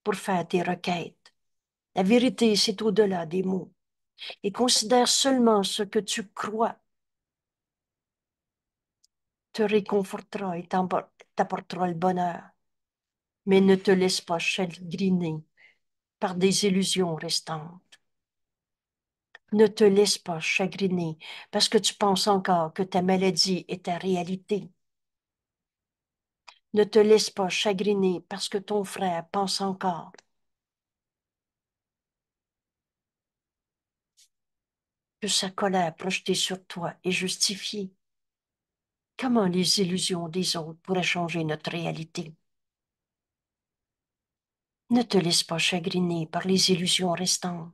pour faire tes requêtes. La vérité, c'est au-delà des mots. Et considère seulement ce que tu crois te réconfortera et t'apportera le bonheur. Mais ne te laisse pas chagriner par des illusions restantes. Ne te laisse pas chagriner parce que tu penses encore que ta maladie est ta réalité. Ne te laisse pas chagriner parce que ton frère pense encore que sa colère projetée sur toi est justifiée. Comment les illusions des autres pourraient changer notre réalité? Ne te laisse pas chagriner par les illusions restantes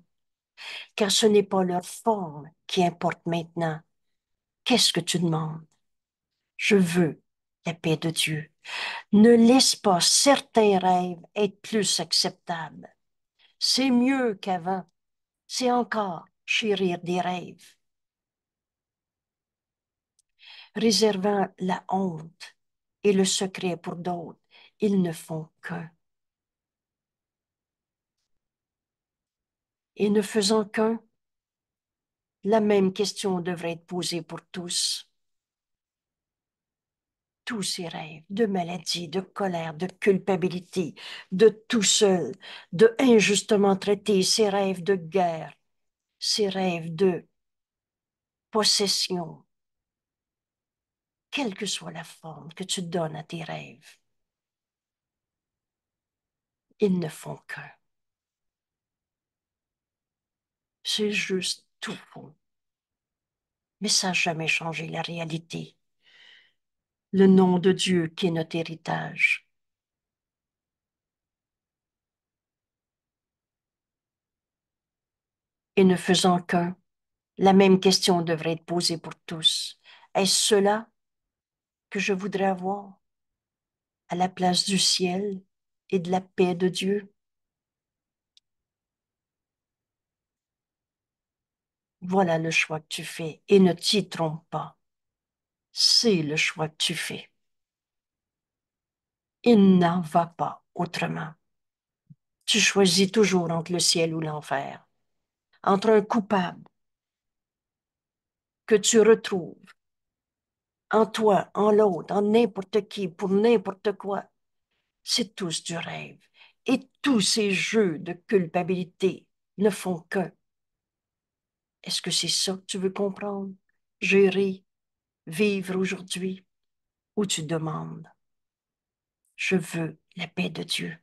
car ce n'est pas leur forme qui importe maintenant. Qu'est-ce que tu demandes? Je veux la paix de Dieu. Ne laisse pas certains rêves être plus acceptables. C'est mieux qu'avant. C'est encore chérir des rêves. Réservant la honte et le secret pour d'autres, ils ne font qu'un. et ne faisant qu'un, la même question devrait être posée pour tous. Tous ces rêves de maladie, de colère, de culpabilité, de tout seul, de injustement traité, ces rêves de guerre, ces rêves de possession, quelle que soit la forme que tu donnes à tes rêves, ils ne font qu'un. C'est juste tout faux. Mais ça n'a jamais changé la réalité. Le nom de Dieu qui est notre héritage. Et ne faisant qu'un, la même question devrait être posée pour tous. Est-ce cela que je voudrais avoir à la place du ciel et de la paix de Dieu? Voilà le choix que tu fais et ne t'y trompe pas. C'est le choix que tu fais. Il n'en va pas autrement. Tu choisis toujours entre le ciel ou l'enfer, entre un coupable que tu retrouves en toi, en l'autre, en n'importe qui, pour n'importe quoi. C'est tous du rêve. Et tous ces jeux de culpabilité ne font qu'un est-ce que c'est ça que tu veux comprendre, gérer, vivre aujourd'hui, ou tu demandes, je veux la paix de Dieu,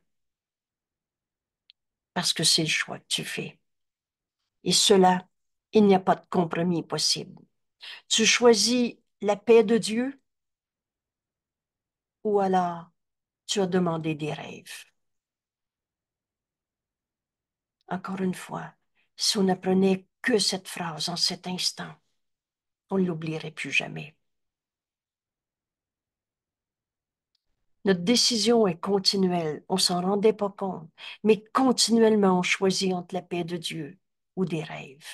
parce que c'est le choix que tu fais. Et cela, il n'y a pas de compromis possible. Tu choisis la paix de Dieu ou alors tu as demandé des rêves. Encore une fois, si on apprenait que cette phrase en cet instant. On ne l'oublierait plus jamais. Notre décision est continuelle, on s'en rendait pas compte, mais continuellement on choisit entre la paix de Dieu ou des rêves.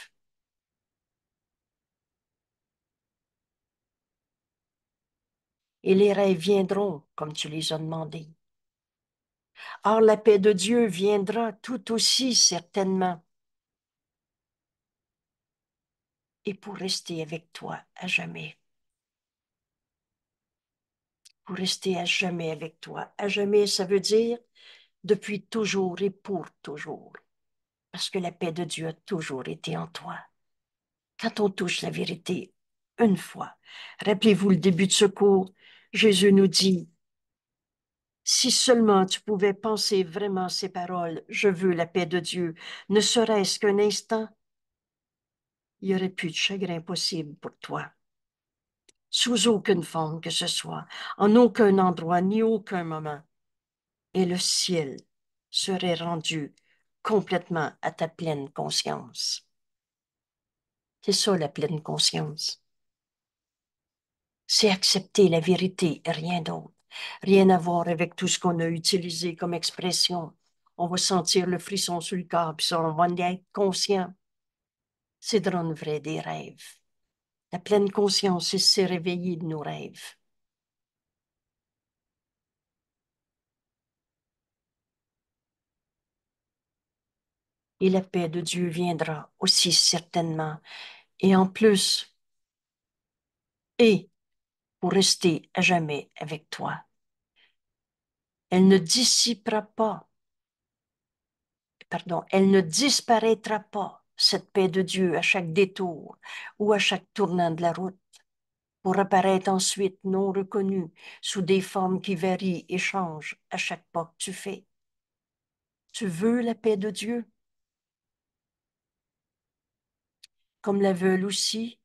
Et les rêves viendront comme tu les as demandés. Or la paix de Dieu viendra tout aussi certainement et pour rester avec toi à jamais. Pour rester à jamais avec toi. À jamais, ça veut dire depuis toujours et pour toujours. Parce que la paix de Dieu a toujours été en toi. Quand on touche la vérité une fois, rappelez-vous le début de ce cours, Jésus nous dit, si seulement tu pouvais penser vraiment ces paroles, je veux la paix de Dieu, ne serait-ce qu'un instant, il n'y aurait plus de chagrin possible pour toi. Sous aucune forme que ce soit, en aucun endroit, ni aucun moment. Et le ciel serait rendu complètement à ta pleine conscience. C'est ça la pleine conscience. C'est accepter la vérité, et rien d'autre. Rien à voir avec tout ce qu'on a utilisé comme expression. On va sentir le frisson sur le corps, puis on va en être conscient c'est de vrai des rêves. La pleine conscience, c'est se réveiller de nos rêves. Et la paix de Dieu viendra aussi certainement. Et en plus, et pour rester à jamais avec toi. Elle ne dissipera pas. Pardon, elle ne disparaîtra pas cette paix de Dieu à chaque détour ou à chaque tournant de la route, pour apparaître ensuite non reconnue sous des formes qui varient et changent à chaque pas que tu fais. Tu veux la paix de Dieu, comme la veulent aussi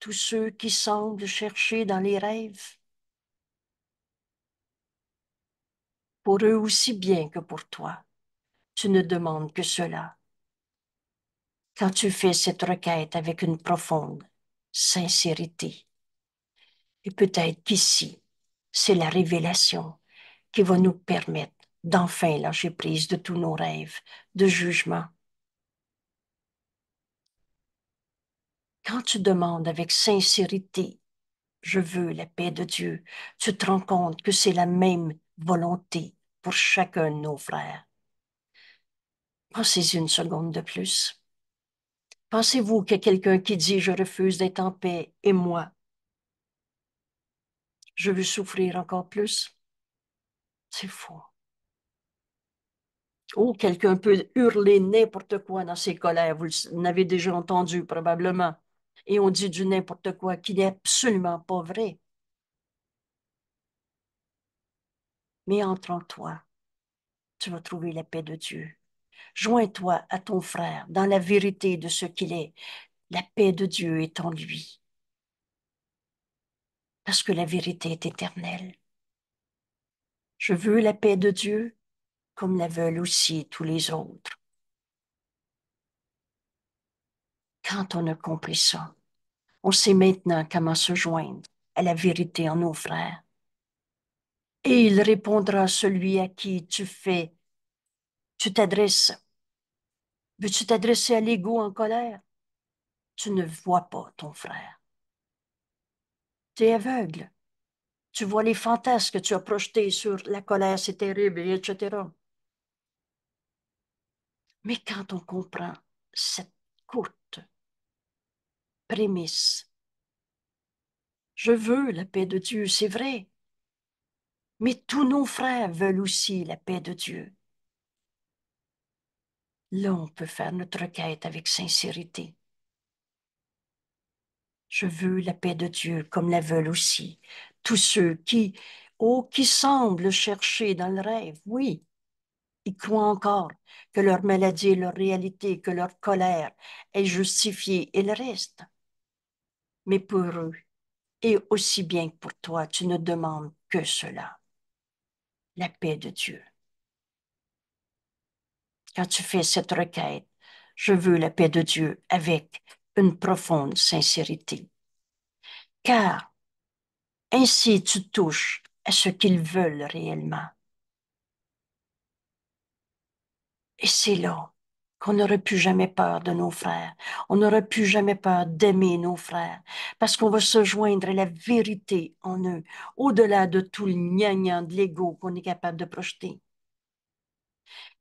tous ceux qui semblent chercher dans les rêves, pour eux aussi bien que pour toi. Tu ne demandes que cela quand tu fais cette requête avec une profonde sincérité. Et peut-être qu'ici, c'est la révélation qui va nous permettre d'enfin lâcher prise de tous nos rêves de jugement. Quand tu demandes avec sincérité, je veux la paix de Dieu, tu te rends compte que c'est la même volonté pour chacun de nos frères. Pensez une seconde de plus. Pensez-vous que quelqu'un qui dit je refuse d'être en paix et moi, je veux souffrir encore plus? C'est faux. Ou quelqu'un peut hurler n'importe quoi dans ses colères, vous l'avez déjà entendu probablement. Et on dit du n'importe quoi qui n'est absolument pas vrai. Mais entre en toi, tu vas trouver la paix de Dieu. Joins-toi à ton frère dans la vérité de ce qu'il est. La paix de Dieu est en lui. Parce que la vérité est éternelle. Je veux la paix de Dieu comme la veulent aussi tous les autres. Quand on a compris ça, on sait maintenant comment se joindre à la vérité en nos frères. Et il répondra à celui à qui tu fais, tu t'adresses Veux-tu t'adresser à l'ego en colère? Tu ne vois pas ton frère. Tu es aveugle. Tu vois les fantasmes que tu as projetés sur la colère, c'est terrible, etc. Mais quand on comprend cette courte prémisse, je veux la paix de Dieu, c'est vrai, mais tous nos frères veulent aussi la paix de Dieu. Là, on peut faire notre quête avec sincérité. Je veux la paix de Dieu, comme la veulent aussi tous ceux qui, oh, qui semblent chercher dans le rêve, oui, ils croient encore que leur maladie est leur réalité, que leur colère est justifiée et le reste. Mais pour eux, et aussi bien que pour toi, tu ne demandes que cela, la paix de Dieu quand tu fais cette requête, je veux la paix de Dieu avec une profonde sincérité. Car ainsi tu touches à ce qu'ils veulent réellement. Et c'est là qu'on n'aurait plus jamais peur de nos frères. On n'aurait plus jamais peur d'aimer nos frères parce qu'on va se joindre à la vérité en eux, au-delà de tout le gnagnant de l'ego qu'on est capable de projeter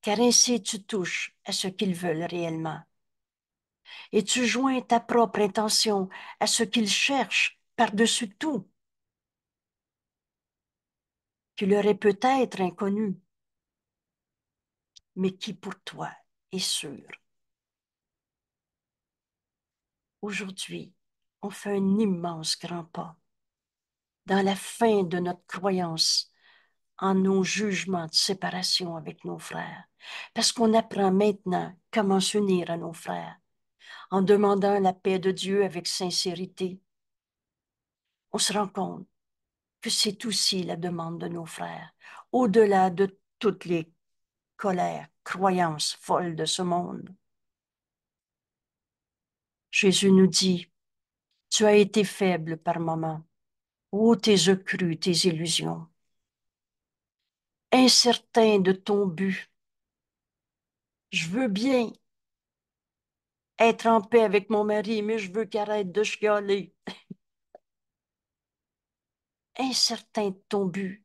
car ainsi tu touches à ce qu'ils veulent réellement. Et tu joins ta propre intention à ce qu'ils cherchent par-dessus tout, qui leur est peut-être inconnu, mais qui pour toi est sûr. Aujourd'hui, on fait un immense grand pas dans la fin de notre croyance en nos jugements de séparation avec nos frères, parce qu'on apprend maintenant comment s'unir à nos frères en demandant la paix de Dieu avec sincérité. On se rend compte que c'est aussi la demande de nos frères, au-delà de toutes les colères, croyances folles de ce monde. Jésus nous dit, Tu as été faible par moments, ô tes œufs tes illusions incertain de ton but. Je veux bien être en paix avec mon mari, mais je veux qu'il arrête de chialer. *laughs* incertain de ton but.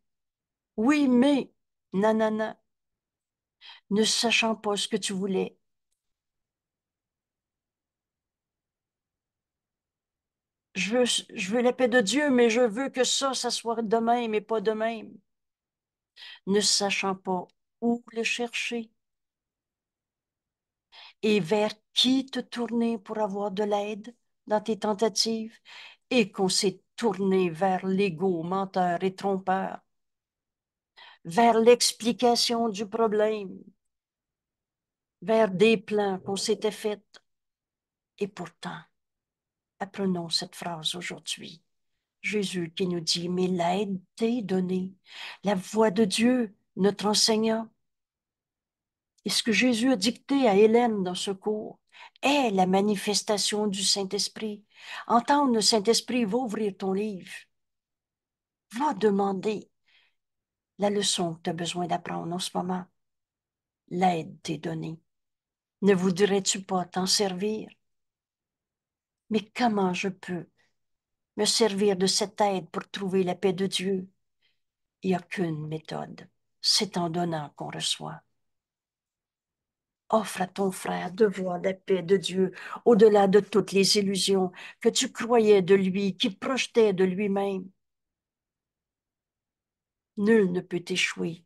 Oui, mais, nanana, ne sachant pas ce que tu voulais. Je veux, je veux la paix de Dieu, mais je veux que ça, ça soit de même et pas demain ne sachant pas où le chercher et vers qui te tourner pour avoir de l'aide dans tes tentatives et qu'on s'est tourné vers l'ego menteur et trompeur, vers l'explication du problème, vers des plans qu'on s'était faits. Et pourtant, apprenons cette phrase aujourd'hui. Jésus qui nous dit, mais l'aide t'est donnée, la voix de Dieu, notre enseignant. Et ce que Jésus a dicté à Hélène dans ce cours est la manifestation du Saint-Esprit. Entendre le Saint-Esprit, va ouvrir ton livre. Va demander la leçon que tu as besoin d'apprendre en ce moment. L'aide t'est donnée. Ne voudrais-tu pas t'en servir? Mais comment je peux me servir de cette aide pour trouver la paix de Dieu. Il n'y a qu'une méthode, c'est en donnant qu'on reçoit. Offre à ton frère de voir la paix de Dieu au-delà de toutes les illusions que tu croyais de lui, qui projetait de lui-même. Nul ne peut échouer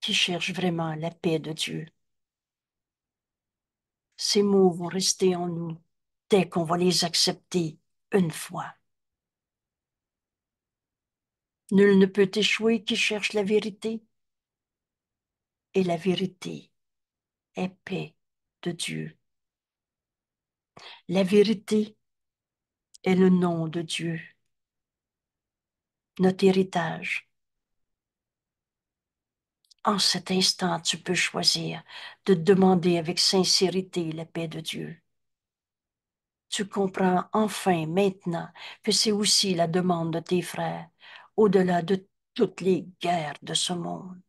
qui cherche vraiment la paix de Dieu. Ces mots vont rester en nous dès qu'on va les accepter une fois. Nul ne peut échouer qui cherche la vérité. Et la vérité est paix de Dieu. La vérité est le nom de Dieu, notre héritage. En cet instant, tu peux choisir de demander avec sincérité la paix de Dieu tu comprends enfin maintenant que c'est aussi la demande de tes frères, au-delà de toutes les guerres de ce monde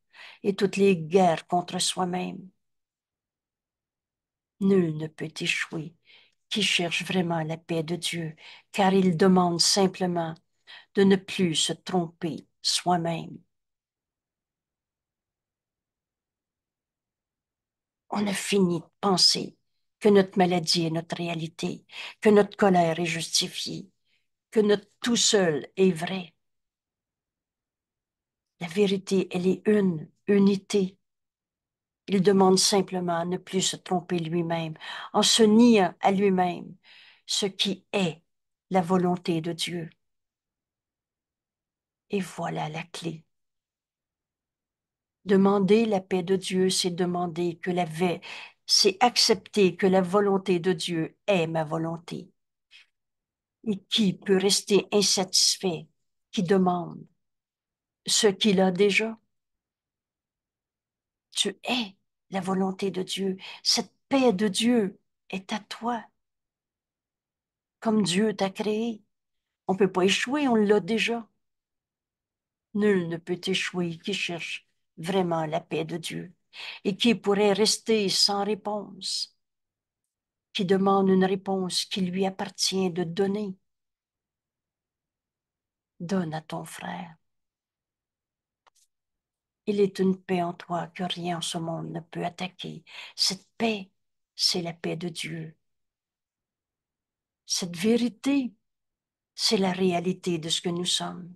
et toutes les guerres contre soi-même. Nul ne peut échouer qui cherche vraiment la paix de Dieu, car il demande simplement de ne plus se tromper soi-même. On a fini de penser que notre maladie est notre réalité, que notre colère est justifiée, que notre tout seul est vrai. La vérité, elle est une, unité. Il demande simplement à ne plus se tromper lui-même, en se niant à lui-même ce qui est la volonté de Dieu. Et voilà la clé. Demander la paix de Dieu, c'est demander que la, c'est accepter que la volonté de Dieu est ma volonté. Et qui peut rester insatisfait, qui demande ce qu'il a déjà? Tu es la volonté de Dieu. Cette paix de Dieu est à toi. Comme Dieu t'a créé. On ne peut pas échouer, on l'a déjà. Nul ne peut échouer qui cherche vraiment la paix de Dieu et qui pourrait rester sans réponse, qui demande une réponse qui lui appartient de donner. Donne à ton frère. Il est une paix en toi que rien en ce monde ne peut attaquer. Cette paix, c'est la paix de Dieu. Cette vérité, c'est la réalité de ce que nous sommes.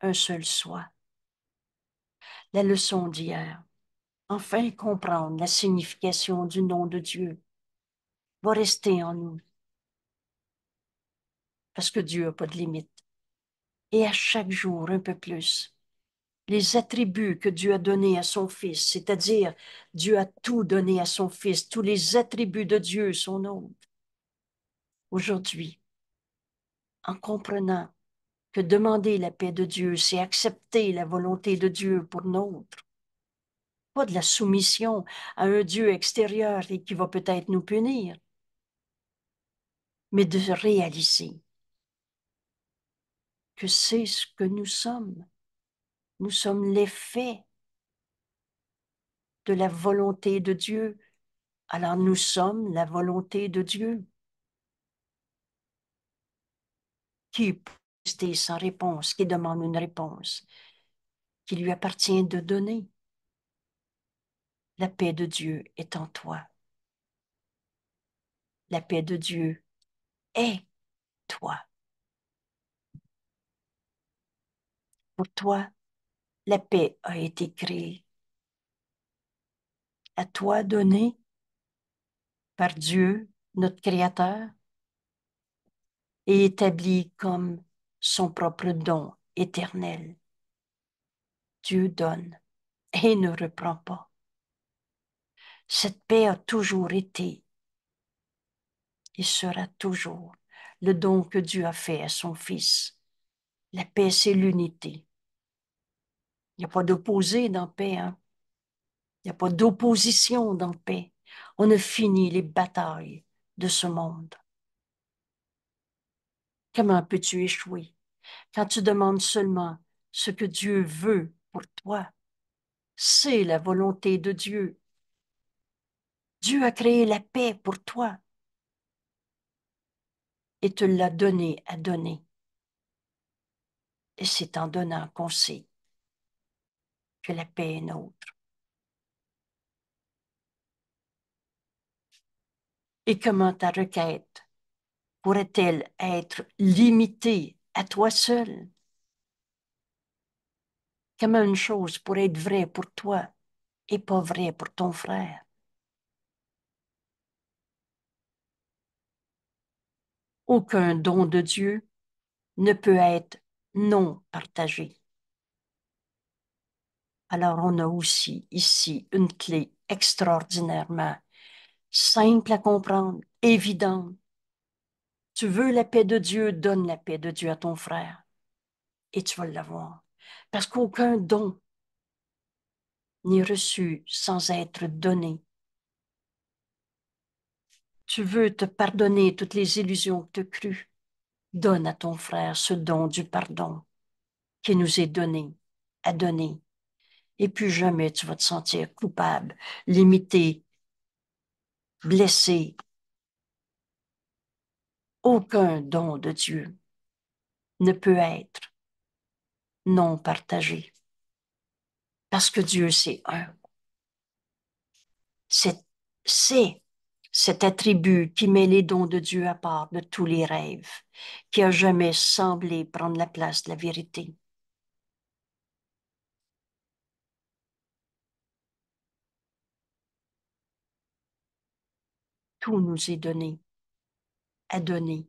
Un seul soi la leçon d'hier, enfin comprendre la signification du nom de Dieu, va rester en nous. Parce que Dieu n'a pas de limite. Et à chaque jour, un peu plus, les attributs que Dieu a donnés à son Fils, c'est-à-dire Dieu a tout donné à son Fils, tous les attributs de Dieu, sont nom. Aujourd'hui, en comprenant que demander la paix de Dieu, c'est accepter la volonté de Dieu pour nôtre. Pas de la soumission à un Dieu extérieur et qui va peut-être nous punir, mais de réaliser que c'est ce que nous sommes. Nous sommes l'effet de la volonté de Dieu. Alors nous sommes la volonté de Dieu qui sans réponse, qui demande une réponse, qui lui appartient de donner. La paix de Dieu est en toi. La paix de Dieu est toi. Pour toi, la paix a été créée. À toi donnée par Dieu, notre Créateur, et établie comme son propre don éternel. Dieu donne et ne reprend pas. Cette paix a toujours été et sera toujours le don que Dieu a fait à son Fils. La paix, c'est l'unité. Il n'y a pas d'opposé dans paix. Hein. Il n'y a pas d'opposition dans paix. On a fini les batailles de ce monde. Comment peux-tu échouer quand tu demandes seulement ce que Dieu veut pour toi, c'est la volonté de Dieu. Dieu a créé la paix pour toi et te l'a donnée à donner. Et c'est en donnant qu'on sait que la paix est nôtre. Et comment ta requête pourrait-elle être limitée à toi seul. Comment une chose pourrait être vraie pour toi et pas vraie pour ton frère? Aucun don de Dieu ne peut être non partagé. Alors on a aussi ici une clé extraordinairement simple à comprendre, évidente, tu veux la paix de Dieu, donne la paix de Dieu à ton frère et tu vas l'avoir. Parce qu'aucun don n'est reçu sans être donné. Tu veux te pardonner toutes les illusions que tu as crues. Donne à ton frère ce don du pardon qui nous est donné, à donner. Et puis jamais tu vas te sentir coupable, limité, blessé, aucun don de Dieu ne peut être non partagé. Parce que Dieu, c'est un. C'est cet attribut qui met les dons de Dieu à part de tous les rêves, qui a jamais semblé prendre la place de la vérité. Tout nous est donné donné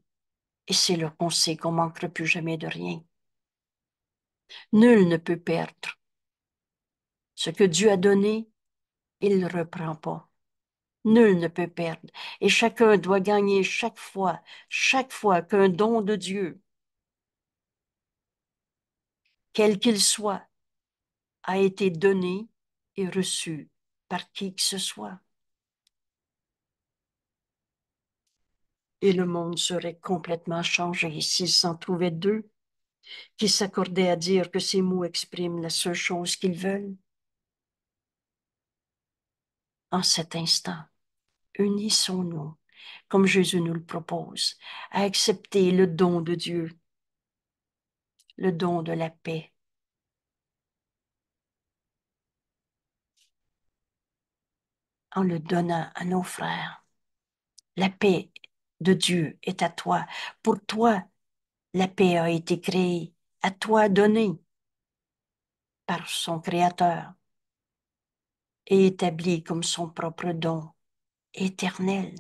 et c'est le qu'on qu'on manquera plus jamais de rien. Nul ne peut perdre. Ce que Dieu a donné, il ne reprend pas. Nul ne peut perdre, et chacun doit gagner chaque fois, chaque fois qu'un don de Dieu, quel qu'il soit, a été donné et reçu par qui que ce soit. et le monde serait complètement changé s'il s'en trouvait deux qui s'accordaient à dire que ces mots expriment la seule chose qu'ils veulent. En cet instant, unissons-nous, comme Jésus nous le propose, à accepter le don de Dieu, le don de la paix. en le donnant à nos frères. La paix de Dieu est à toi. Pour toi, la paix a été créée, à toi donnée par son Créateur et établie comme son propre don éternel.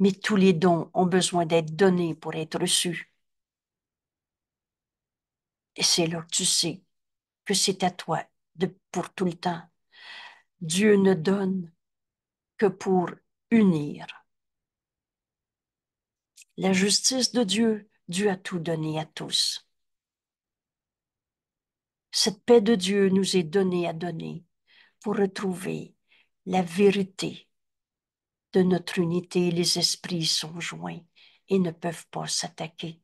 Mais tous les dons ont besoin d'être donnés pour être reçus. Et c'est là que tu sais que c'est à toi de, pour tout le temps. Dieu ne donne que pour unir. La justice de Dieu, Dieu a tout donné à tous. Cette paix de Dieu nous est donnée à donner pour retrouver la vérité de notre unité. Les esprits sont joints et ne peuvent pas s'attaquer.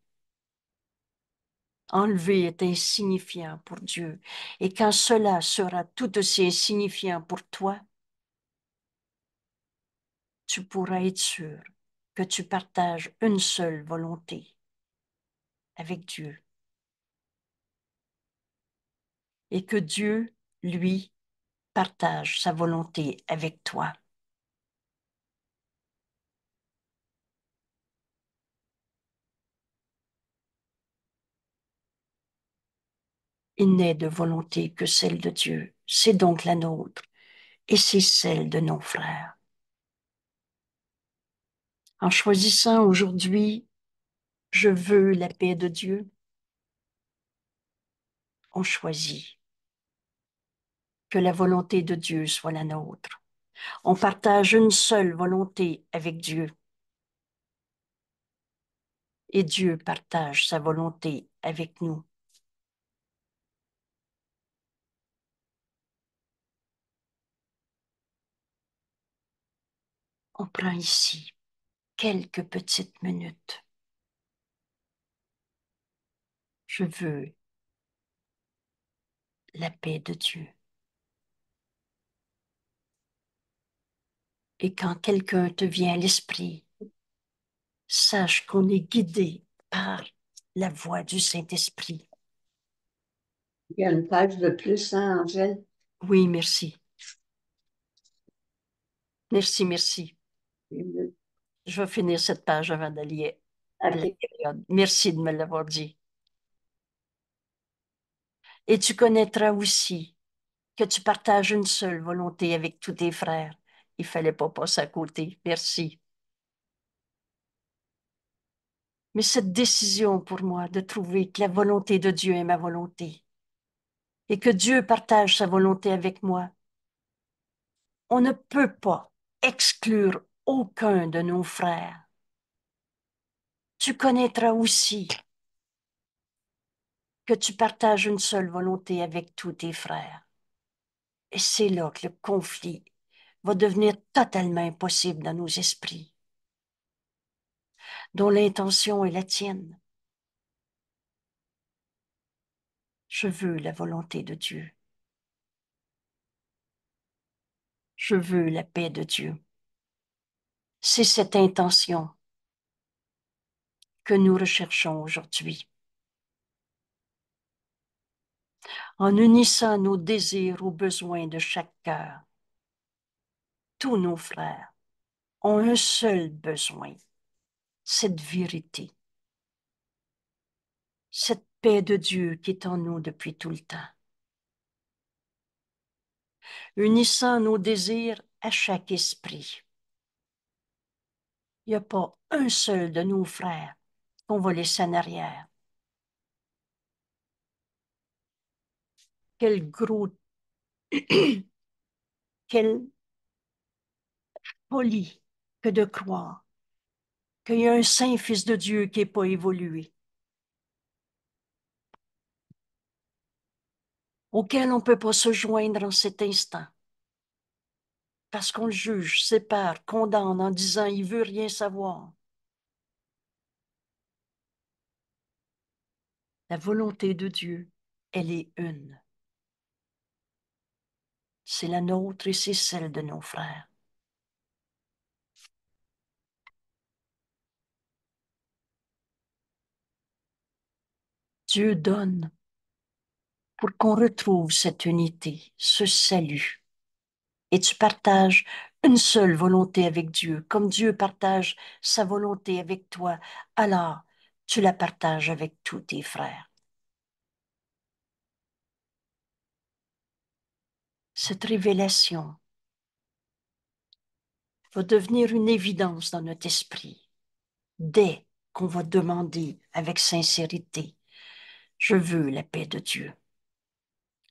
Enlever est insignifiant pour Dieu, et quand cela sera tout aussi insignifiant pour toi, tu pourras être sûr que tu partages une seule volonté avec Dieu. Et que Dieu, lui, partage sa volonté avec toi. Il n'est de volonté que celle de Dieu, c'est donc la nôtre, et c'est celle de nos frères en choisissant aujourd'hui, je veux la paix de Dieu, on choisit que la volonté de Dieu soit la nôtre. On partage une seule volonté avec Dieu. Et Dieu partage sa volonté avec nous. On prend ici quelques petites minutes. Je veux la paix de Dieu. Et quand quelqu'un te vient à l'esprit, sache qu'on est guidé par la voix du Saint-Esprit. Il y a une page de plus, hein, Angèle? Oui, merci. Merci, merci. Je vais finir cette page avant d'aller à la Merci de me l'avoir dit. Et tu connaîtras aussi que tu partages une seule volonté avec tous tes frères. Il fallait pas passer à côté. Merci. Mais cette décision pour moi de trouver que la volonté de Dieu est ma volonté et que Dieu partage sa volonté avec moi, on ne peut pas exclure aucun de nos frères. Tu connaîtras aussi que tu partages une seule volonté avec tous tes frères. Et c'est là que le conflit va devenir totalement impossible dans nos esprits, dont l'intention est la tienne. Je veux la volonté de Dieu. Je veux la paix de Dieu. C'est cette intention que nous recherchons aujourd'hui. En unissant nos désirs aux besoins de chaque cœur, tous nos frères ont un seul besoin, cette vérité, cette paix de Dieu qui est en nous depuis tout le temps. Unissant nos désirs à chaque esprit, il n'y a pas un seul de nos frères qu'on va laisser en arrière. Quel gros, *coughs* quel folie que de croire qu'il y a un saint fils de Dieu qui n'est pas évolué, auquel on ne peut pas se joindre en cet instant parce qu'on juge, sépare, condamne en disant il veut rien savoir. La volonté de Dieu, elle est une. C'est la nôtre et c'est celle de nos frères. Dieu donne pour qu'on retrouve cette unité, ce salut et tu partages une seule volonté avec Dieu, comme Dieu partage sa volonté avec toi, alors tu la partages avec tous tes frères. Cette révélation va devenir une évidence dans notre esprit dès qu'on va demander avec sincérité, je veux la paix de Dieu.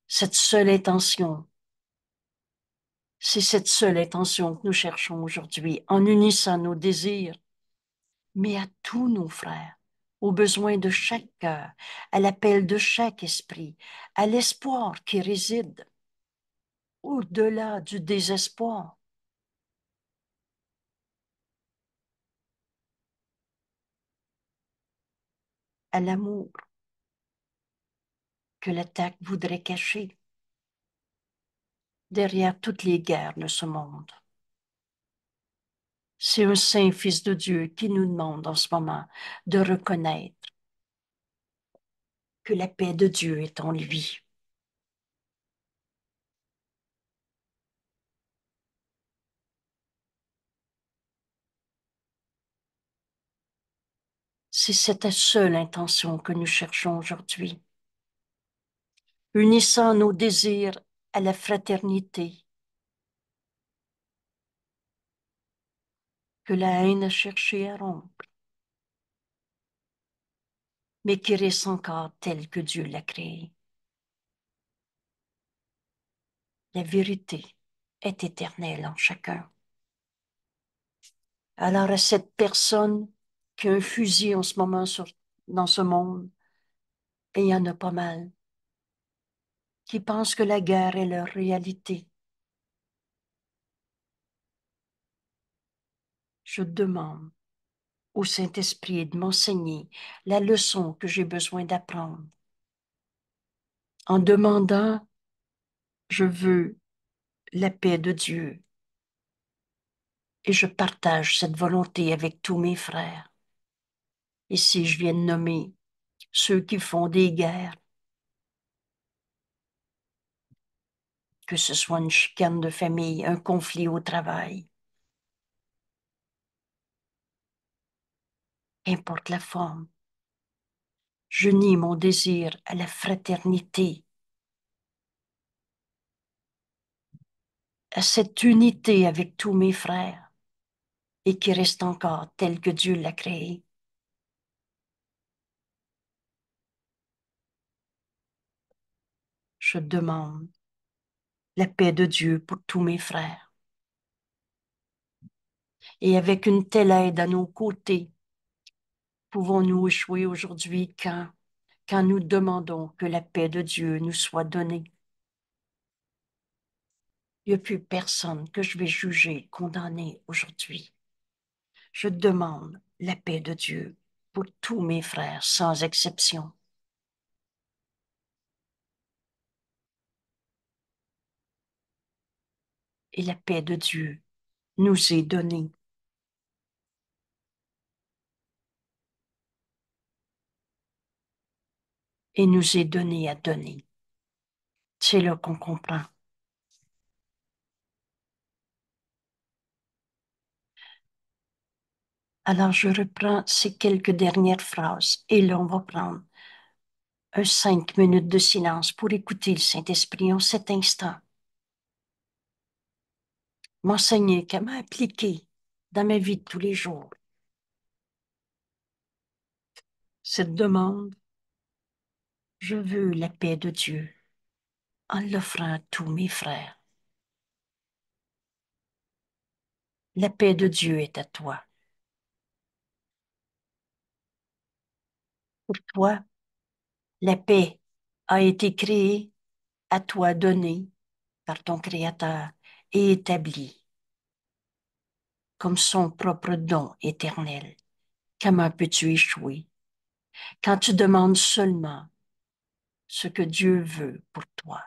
Cette seule intention c'est cette seule intention que nous cherchons aujourd'hui, en unissant nos désirs, mais à tous nos frères, aux besoins de chaque cœur, à l'appel de chaque esprit, à l'espoir qui réside au-delà du désespoir. à l'amour que l'attaque voudrait cacher derrière toutes les guerres de ce monde. C'est un saint fils de Dieu qui nous demande en ce moment de reconnaître que la paix de Dieu est en lui. C'est cette seule intention que nous cherchons aujourd'hui, unissant nos désirs à la fraternité. que la haine a cherché à rompre, mais qui reste encore telle que Dieu l'a créée. La vérité est éternelle en chacun. Alors à cette personne qui a un fusil en ce moment dans ce monde, et il y en a pas mal, qui pensent que la guerre est leur réalité. Je demande au Saint-Esprit de m'enseigner la leçon que j'ai besoin d'apprendre. En demandant, je veux la paix de Dieu et je partage cette volonté avec tous mes frères. Et si je viens nommer ceux qui font des guerres que ce soit une chicane de famille, un conflit au travail. importe la forme, je nie mon désir à la fraternité, à cette unité avec tous mes frères et qui reste encore telle que Dieu l'a créée. Je demande la paix de Dieu pour tous mes frères. Et avec une telle aide à nos côtés, pouvons-nous échouer aujourd'hui quand, quand nous demandons que la paix de Dieu nous soit donnée? Il n'y a plus personne que je vais juger, condamner aujourd'hui. Je demande la paix de Dieu pour tous mes frères sans exception. et la paix de Dieu nous est donnée. Et nous est donnée à donner. C'est là qu'on comprend. Alors je reprends ces quelques dernières phrases et là on va prendre un cinq minutes de silence pour écouter le Saint-Esprit en cet instant m'enseigner, qu'elle m'a dans ma vie de tous les jours. Cette demande, je veux la paix de Dieu en l'offrant à tous mes frères. La paix de Dieu est à toi. Pour toi, la paix a été créée, à toi donnée par ton Créateur et établi comme son propre don éternel. Comment peux-tu échouer quand tu demandes seulement ce que Dieu veut pour toi,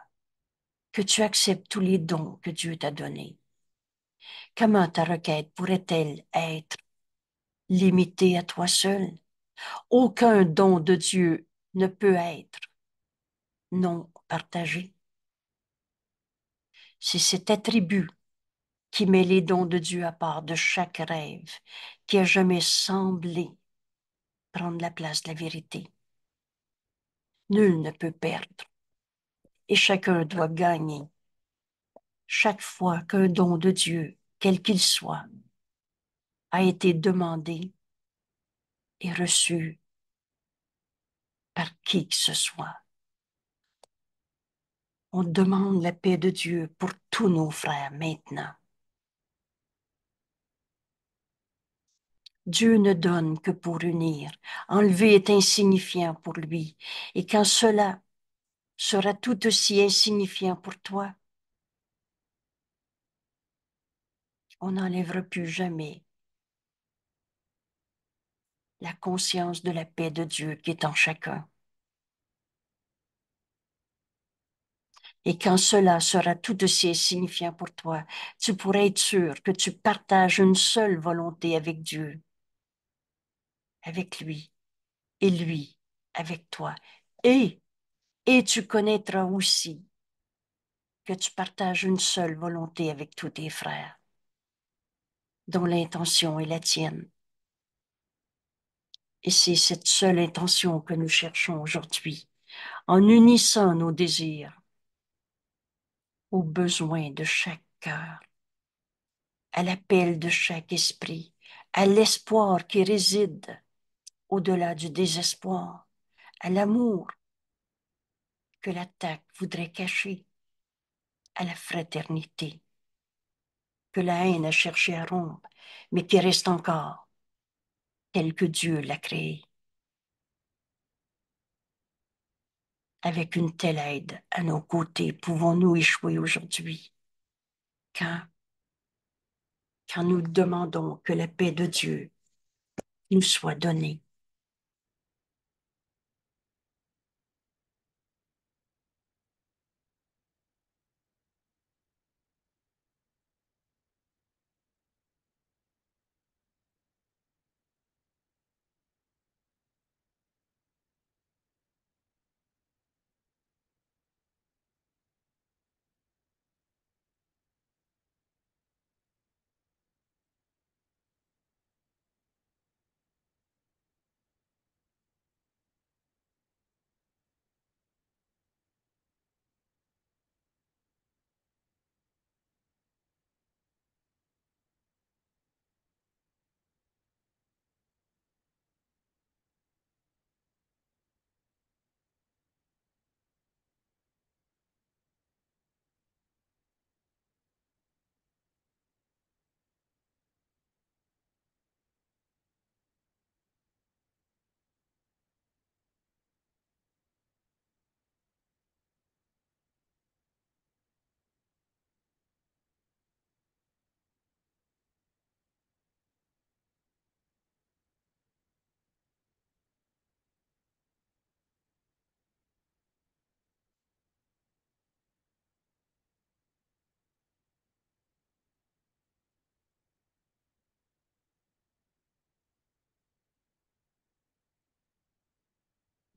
que tu acceptes tous les dons que Dieu t'a donnés? Comment ta requête pourrait-elle être limitée à toi seul? Aucun don de Dieu ne peut être non partagé c'est cet attribut qui met les dons de Dieu à part de chaque rêve qui a jamais semblé prendre la place de la vérité. Nul ne peut perdre et chacun doit gagner. Chaque fois qu'un don de Dieu, quel qu'il soit, a été demandé et reçu par qui que ce soit. On demande la paix de Dieu pour tous nos frères maintenant. Dieu ne donne que pour unir. Enlever est insignifiant pour lui. Et quand cela sera tout aussi insignifiant pour toi, on n'enlèvera plus jamais la conscience de la paix de Dieu qui est en chacun. Et quand cela sera tout aussi signifiant pour toi, tu pourras être sûr que tu partages une seule volonté avec Dieu, avec lui, et lui, avec toi. Et, et tu connaîtras aussi que tu partages une seule volonté avec tous tes frères, dont l'intention est la tienne. Et c'est cette seule intention que nous cherchons aujourd'hui, en unissant nos désirs aux besoins de chaque cœur, à l'appel de chaque esprit, à l'espoir qui réside au-delà du désespoir, à l'amour que l'attaque voudrait cacher, à la fraternité que la haine a cherché à rompre, mais qui reste encore telle que Dieu l'a créée. Avec une telle aide à nos côtés, pouvons-nous échouer aujourd'hui quand, quand nous demandons que la paix de Dieu nous soit donnée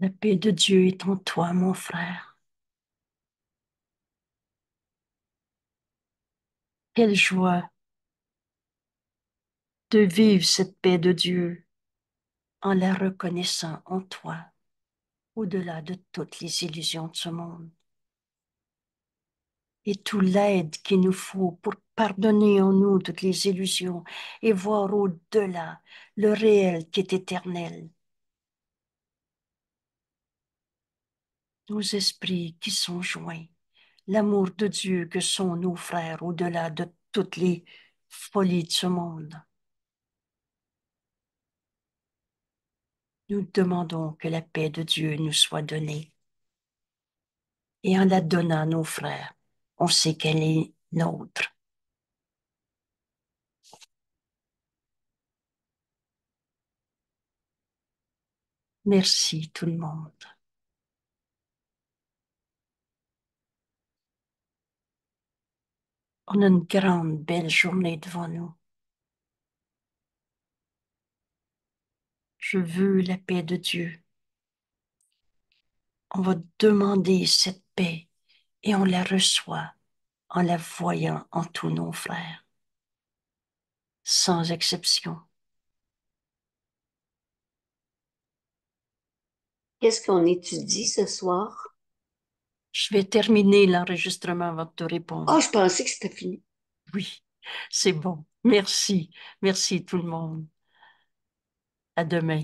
La paix de Dieu est en toi, mon frère. Quelle joie de vivre cette paix de Dieu en la reconnaissant en toi, au-delà de toutes les illusions de ce monde. Et tout l'aide qu'il nous faut pour pardonner en nous toutes les illusions et voir au-delà le réel qui est éternel nos esprits qui sont joints, l'amour de Dieu que sont nos frères au-delà de toutes les folies de ce monde. Nous demandons que la paix de Dieu nous soit donnée. Et en la donnant à nos frères, on sait qu'elle est nôtre. Merci tout le monde. On a une grande, belle journée devant nous. Je veux la paix de Dieu. On va demander cette paix et on la reçoit en la voyant en tous nos frères, sans exception. Qu'est-ce qu'on étudie ce soir? Je vais terminer l'enregistrement avant de te répondre. Oh, je pensais que c'était fini. Oui, c'est bon. Merci. Merci tout le monde. À demain.